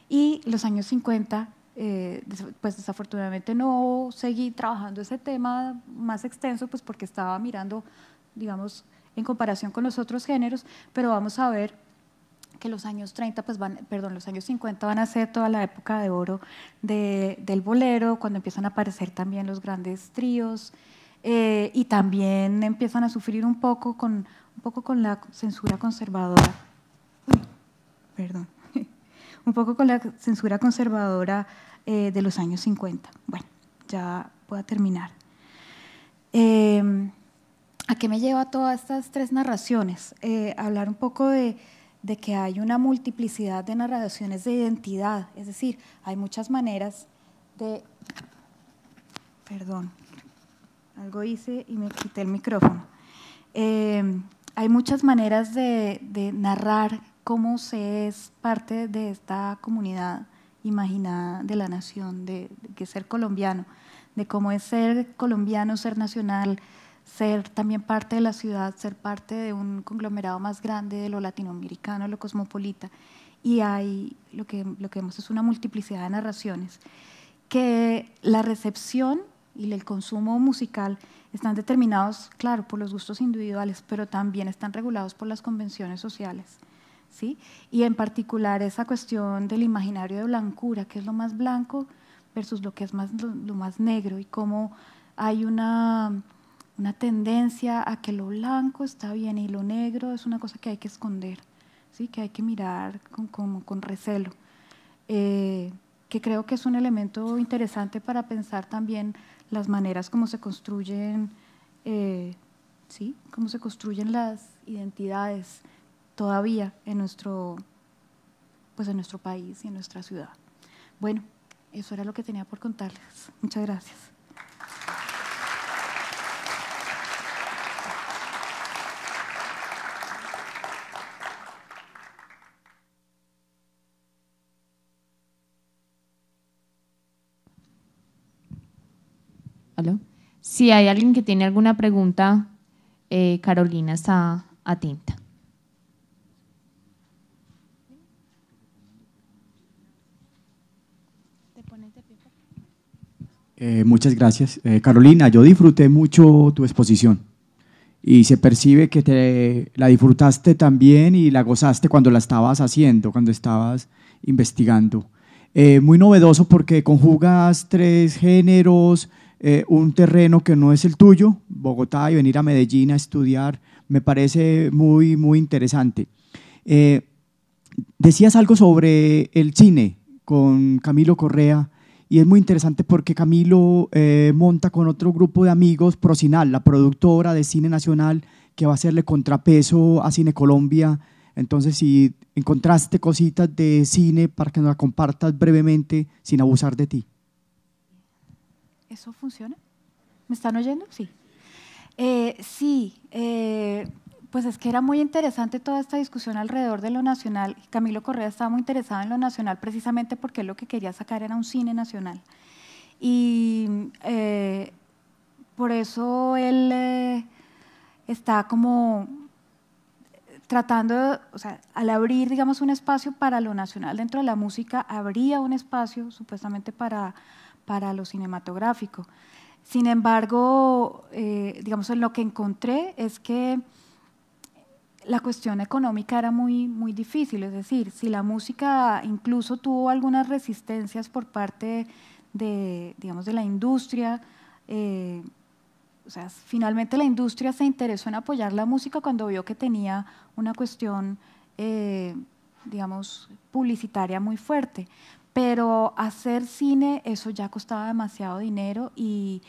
Y los años 50, eh, pues desafortunadamente no seguí trabajando ese tema más extenso, pues porque estaba mirando, digamos, en comparación con los otros géneros, pero vamos a ver que los años 30, pues van, perdón, los años 50 van a ser toda la época de oro de, del bolero, cuando empiezan a aparecer también los grandes tríos eh, y también empiezan a sufrir un poco con un poco con la censura conservadora, perdón, un poco con la censura conservadora eh, de los años 50. Bueno, ya voy a terminar. Em, ¿A qué me lleva todas estas tres narraciones? Eh, hablar un poco de, que hay una multiplicidad de narraciones de identidad, es decir, hay muchas maneras de... Perdón, algo hice y me quité el micrófono. Em, hay muchas maneras de, narrar cómo se es parte de esta comunidad imaginada de la nación, de, ser colombiano, de cómo es ser colombiano, ser nacional, ser también parte de la ciudad, ser parte de un conglomerado más grande de lo latinoamericano, lo cosmopolita. Y hay lo que, lo que vemos es una multiplicidad de narraciones, que la recepción y el consumo musical están determinados, claro, por los gustos individuales, pero también están regulados por las convenciones sociales. ¿sí? Y en particular esa cuestión del imaginario de blancura, que es lo más blanco versus lo que es más, lo, más negro, y cómo hay una, una tendencia a que lo blanco está bien y lo negro es una cosa que hay que esconder, ¿sí? que hay que mirar con, con, recelo. Eh, que creo que es un elemento interesante para pensar también las maneras como se construyen, eh, ¿sí? Cómo se construyen las identidades todavía en nuestro, pues en nuestro país y en nuestra ciudad. Bueno, eso era lo que tenía por contarles. Muchas gracias. Si hay alguien que tiene alguna pregunta, eh, Carolina está atenta. Eh, muchas gracias. Eh, Carolina, yo disfruté mucho tu exposición y se percibe que te, la disfrutaste también y la gozaste cuando la estabas haciendo, cuando estabas investigando. muy novedoso porque conjugas tres géneros, eh, un terreno que no es el tuyo, Bogotá, y venir a Medellín a estudiar, me parece muy, muy interesante. Eh, decías algo sobre el cine con Camilo Correa, y es muy interesante porque Camilo eh, monta con otro grupo de amigos Procinal, la productora de cine nacional, que va a hacerle contrapeso a Cine Colombia. Entonces, si encontraste cositas de cine para que nos la compartas brevemente sin abusar de ti. ¿Eso funciona? ¿Me están oyendo? Sí. Eh, sí, eh, pues es que era muy interesante toda esta discusión alrededor de lo nacional. Camilo Correa estaba muy interesado en lo nacional precisamente porque lo que quería sacar era un cine nacional. Y eh, por eso él está como tratando, o sea, al abrir, digamos, un espacio para lo nacional dentro de la música, habría un espacio supuestamente para para lo cinematográfico. Sin embargo, eh, digamos, lo que encontré es que la cuestión económica era muy, muy difícil, es decir, si la música incluso tuvo algunas resistencias por parte de, digamos, de la industria, eh, finalmente la industria se interesó en apoyar la música cuando vio que tenía una cuestión, eh, digamos, publicitaria muy fuerte. Pero hacer cine, eso ya costaba demasiado dinero y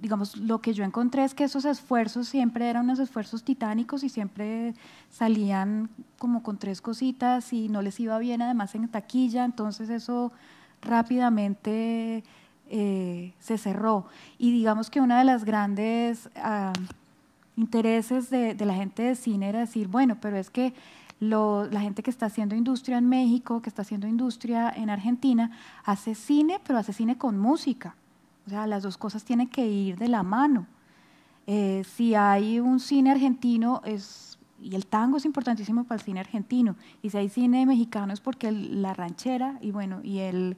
digamos, lo que yo encontré es que esos esfuerzos siempre eran unos esfuerzos titánicos y siempre salían como con tres cositas y no les iba bien además en taquilla, entonces eso rápidamente eh, se cerró. Y digamos que una de las grandes ah, intereses de la gente de cine era decir, bueno, pero es que la gente que está haciendo industria en México, que está haciendo industria en Argentina, hace cine, pero hace cine con música. O sea, las dos cosas tienen que ir de la mano. Eh, si hay un cine argentino, y el tango es importantísimo para el cine argentino, y si hay cine mexicano es porque la ranchera y, bueno, y el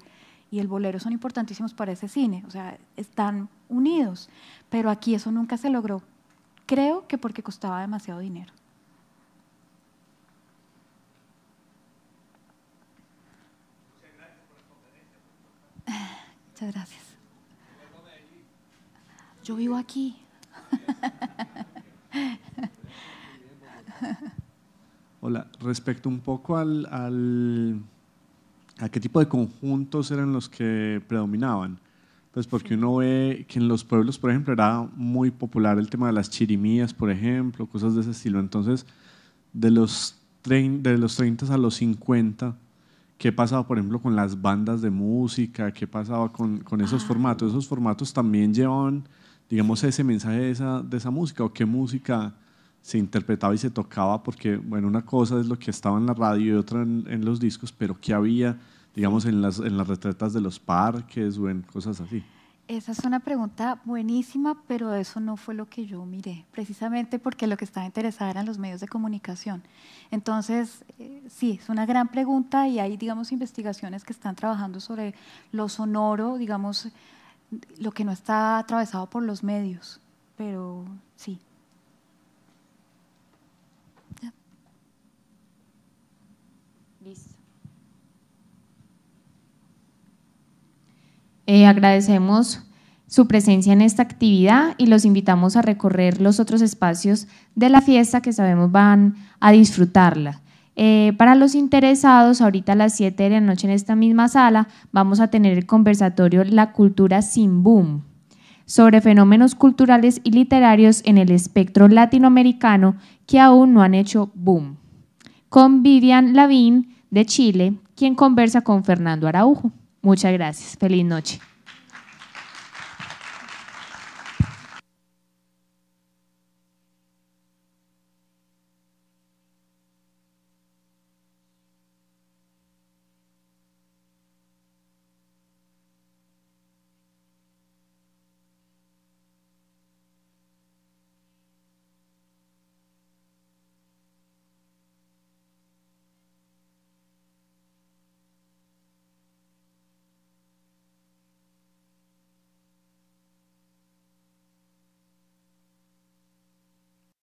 bolero son importantísimos para ese cine. O sea, están unidos. Pero aquí eso nunca se logró. Creo que porque costaba demasiado dinero. gracias. Yo vivo aquí. Hola, respecto un poco al, a qué tipo de conjuntos eran los que predominaban. Pues porque uno ve que en los pueblos, por ejemplo, era muy popular el tema de las chirimías, por ejemplo, cosas de ese estilo. Entonces, de los, de los 30 a los 50, ¿Qué pasaba, por ejemplo, con las bandas de música? ¿Qué pasaba con, esos ah. formatos? ¿Esos formatos también llevan digamos, ese mensaje de esa, de esa música? ¿O qué música se interpretaba y se tocaba? Porque, bueno, una cosa es lo que estaba en la radio y otra en, los discos, pero ¿qué había, digamos, en las, en las retretas de los parques o en cosas así? Esa es una pregunta buenísima, pero eso no fue lo que yo miré, precisamente porque lo que estaba interesada eran los medios de comunicación. Entonces, eh, sí, es una gran pregunta y hay, digamos, investigaciones que están trabajando sobre lo sonoro, digamos, lo que no está atravesado por los medios, pero sí, Eh, agradecemos su presencia en esta actividad y los invitamos a recorrer los otros espacios de la fiesta que sabemos van a disfrutarla. Eh, para los interesados, ahorita a las 7 de la noche en esta misma sala vamos a tener el conversatorio La cultura sin boom sobre fenómenos culturales y literarios en el espectro latinoamericano que aún no han hecho boom, con Vivian Lavín de Chile, quien conversa con Fernando Araujo. Muchas gracias. Feliz noche.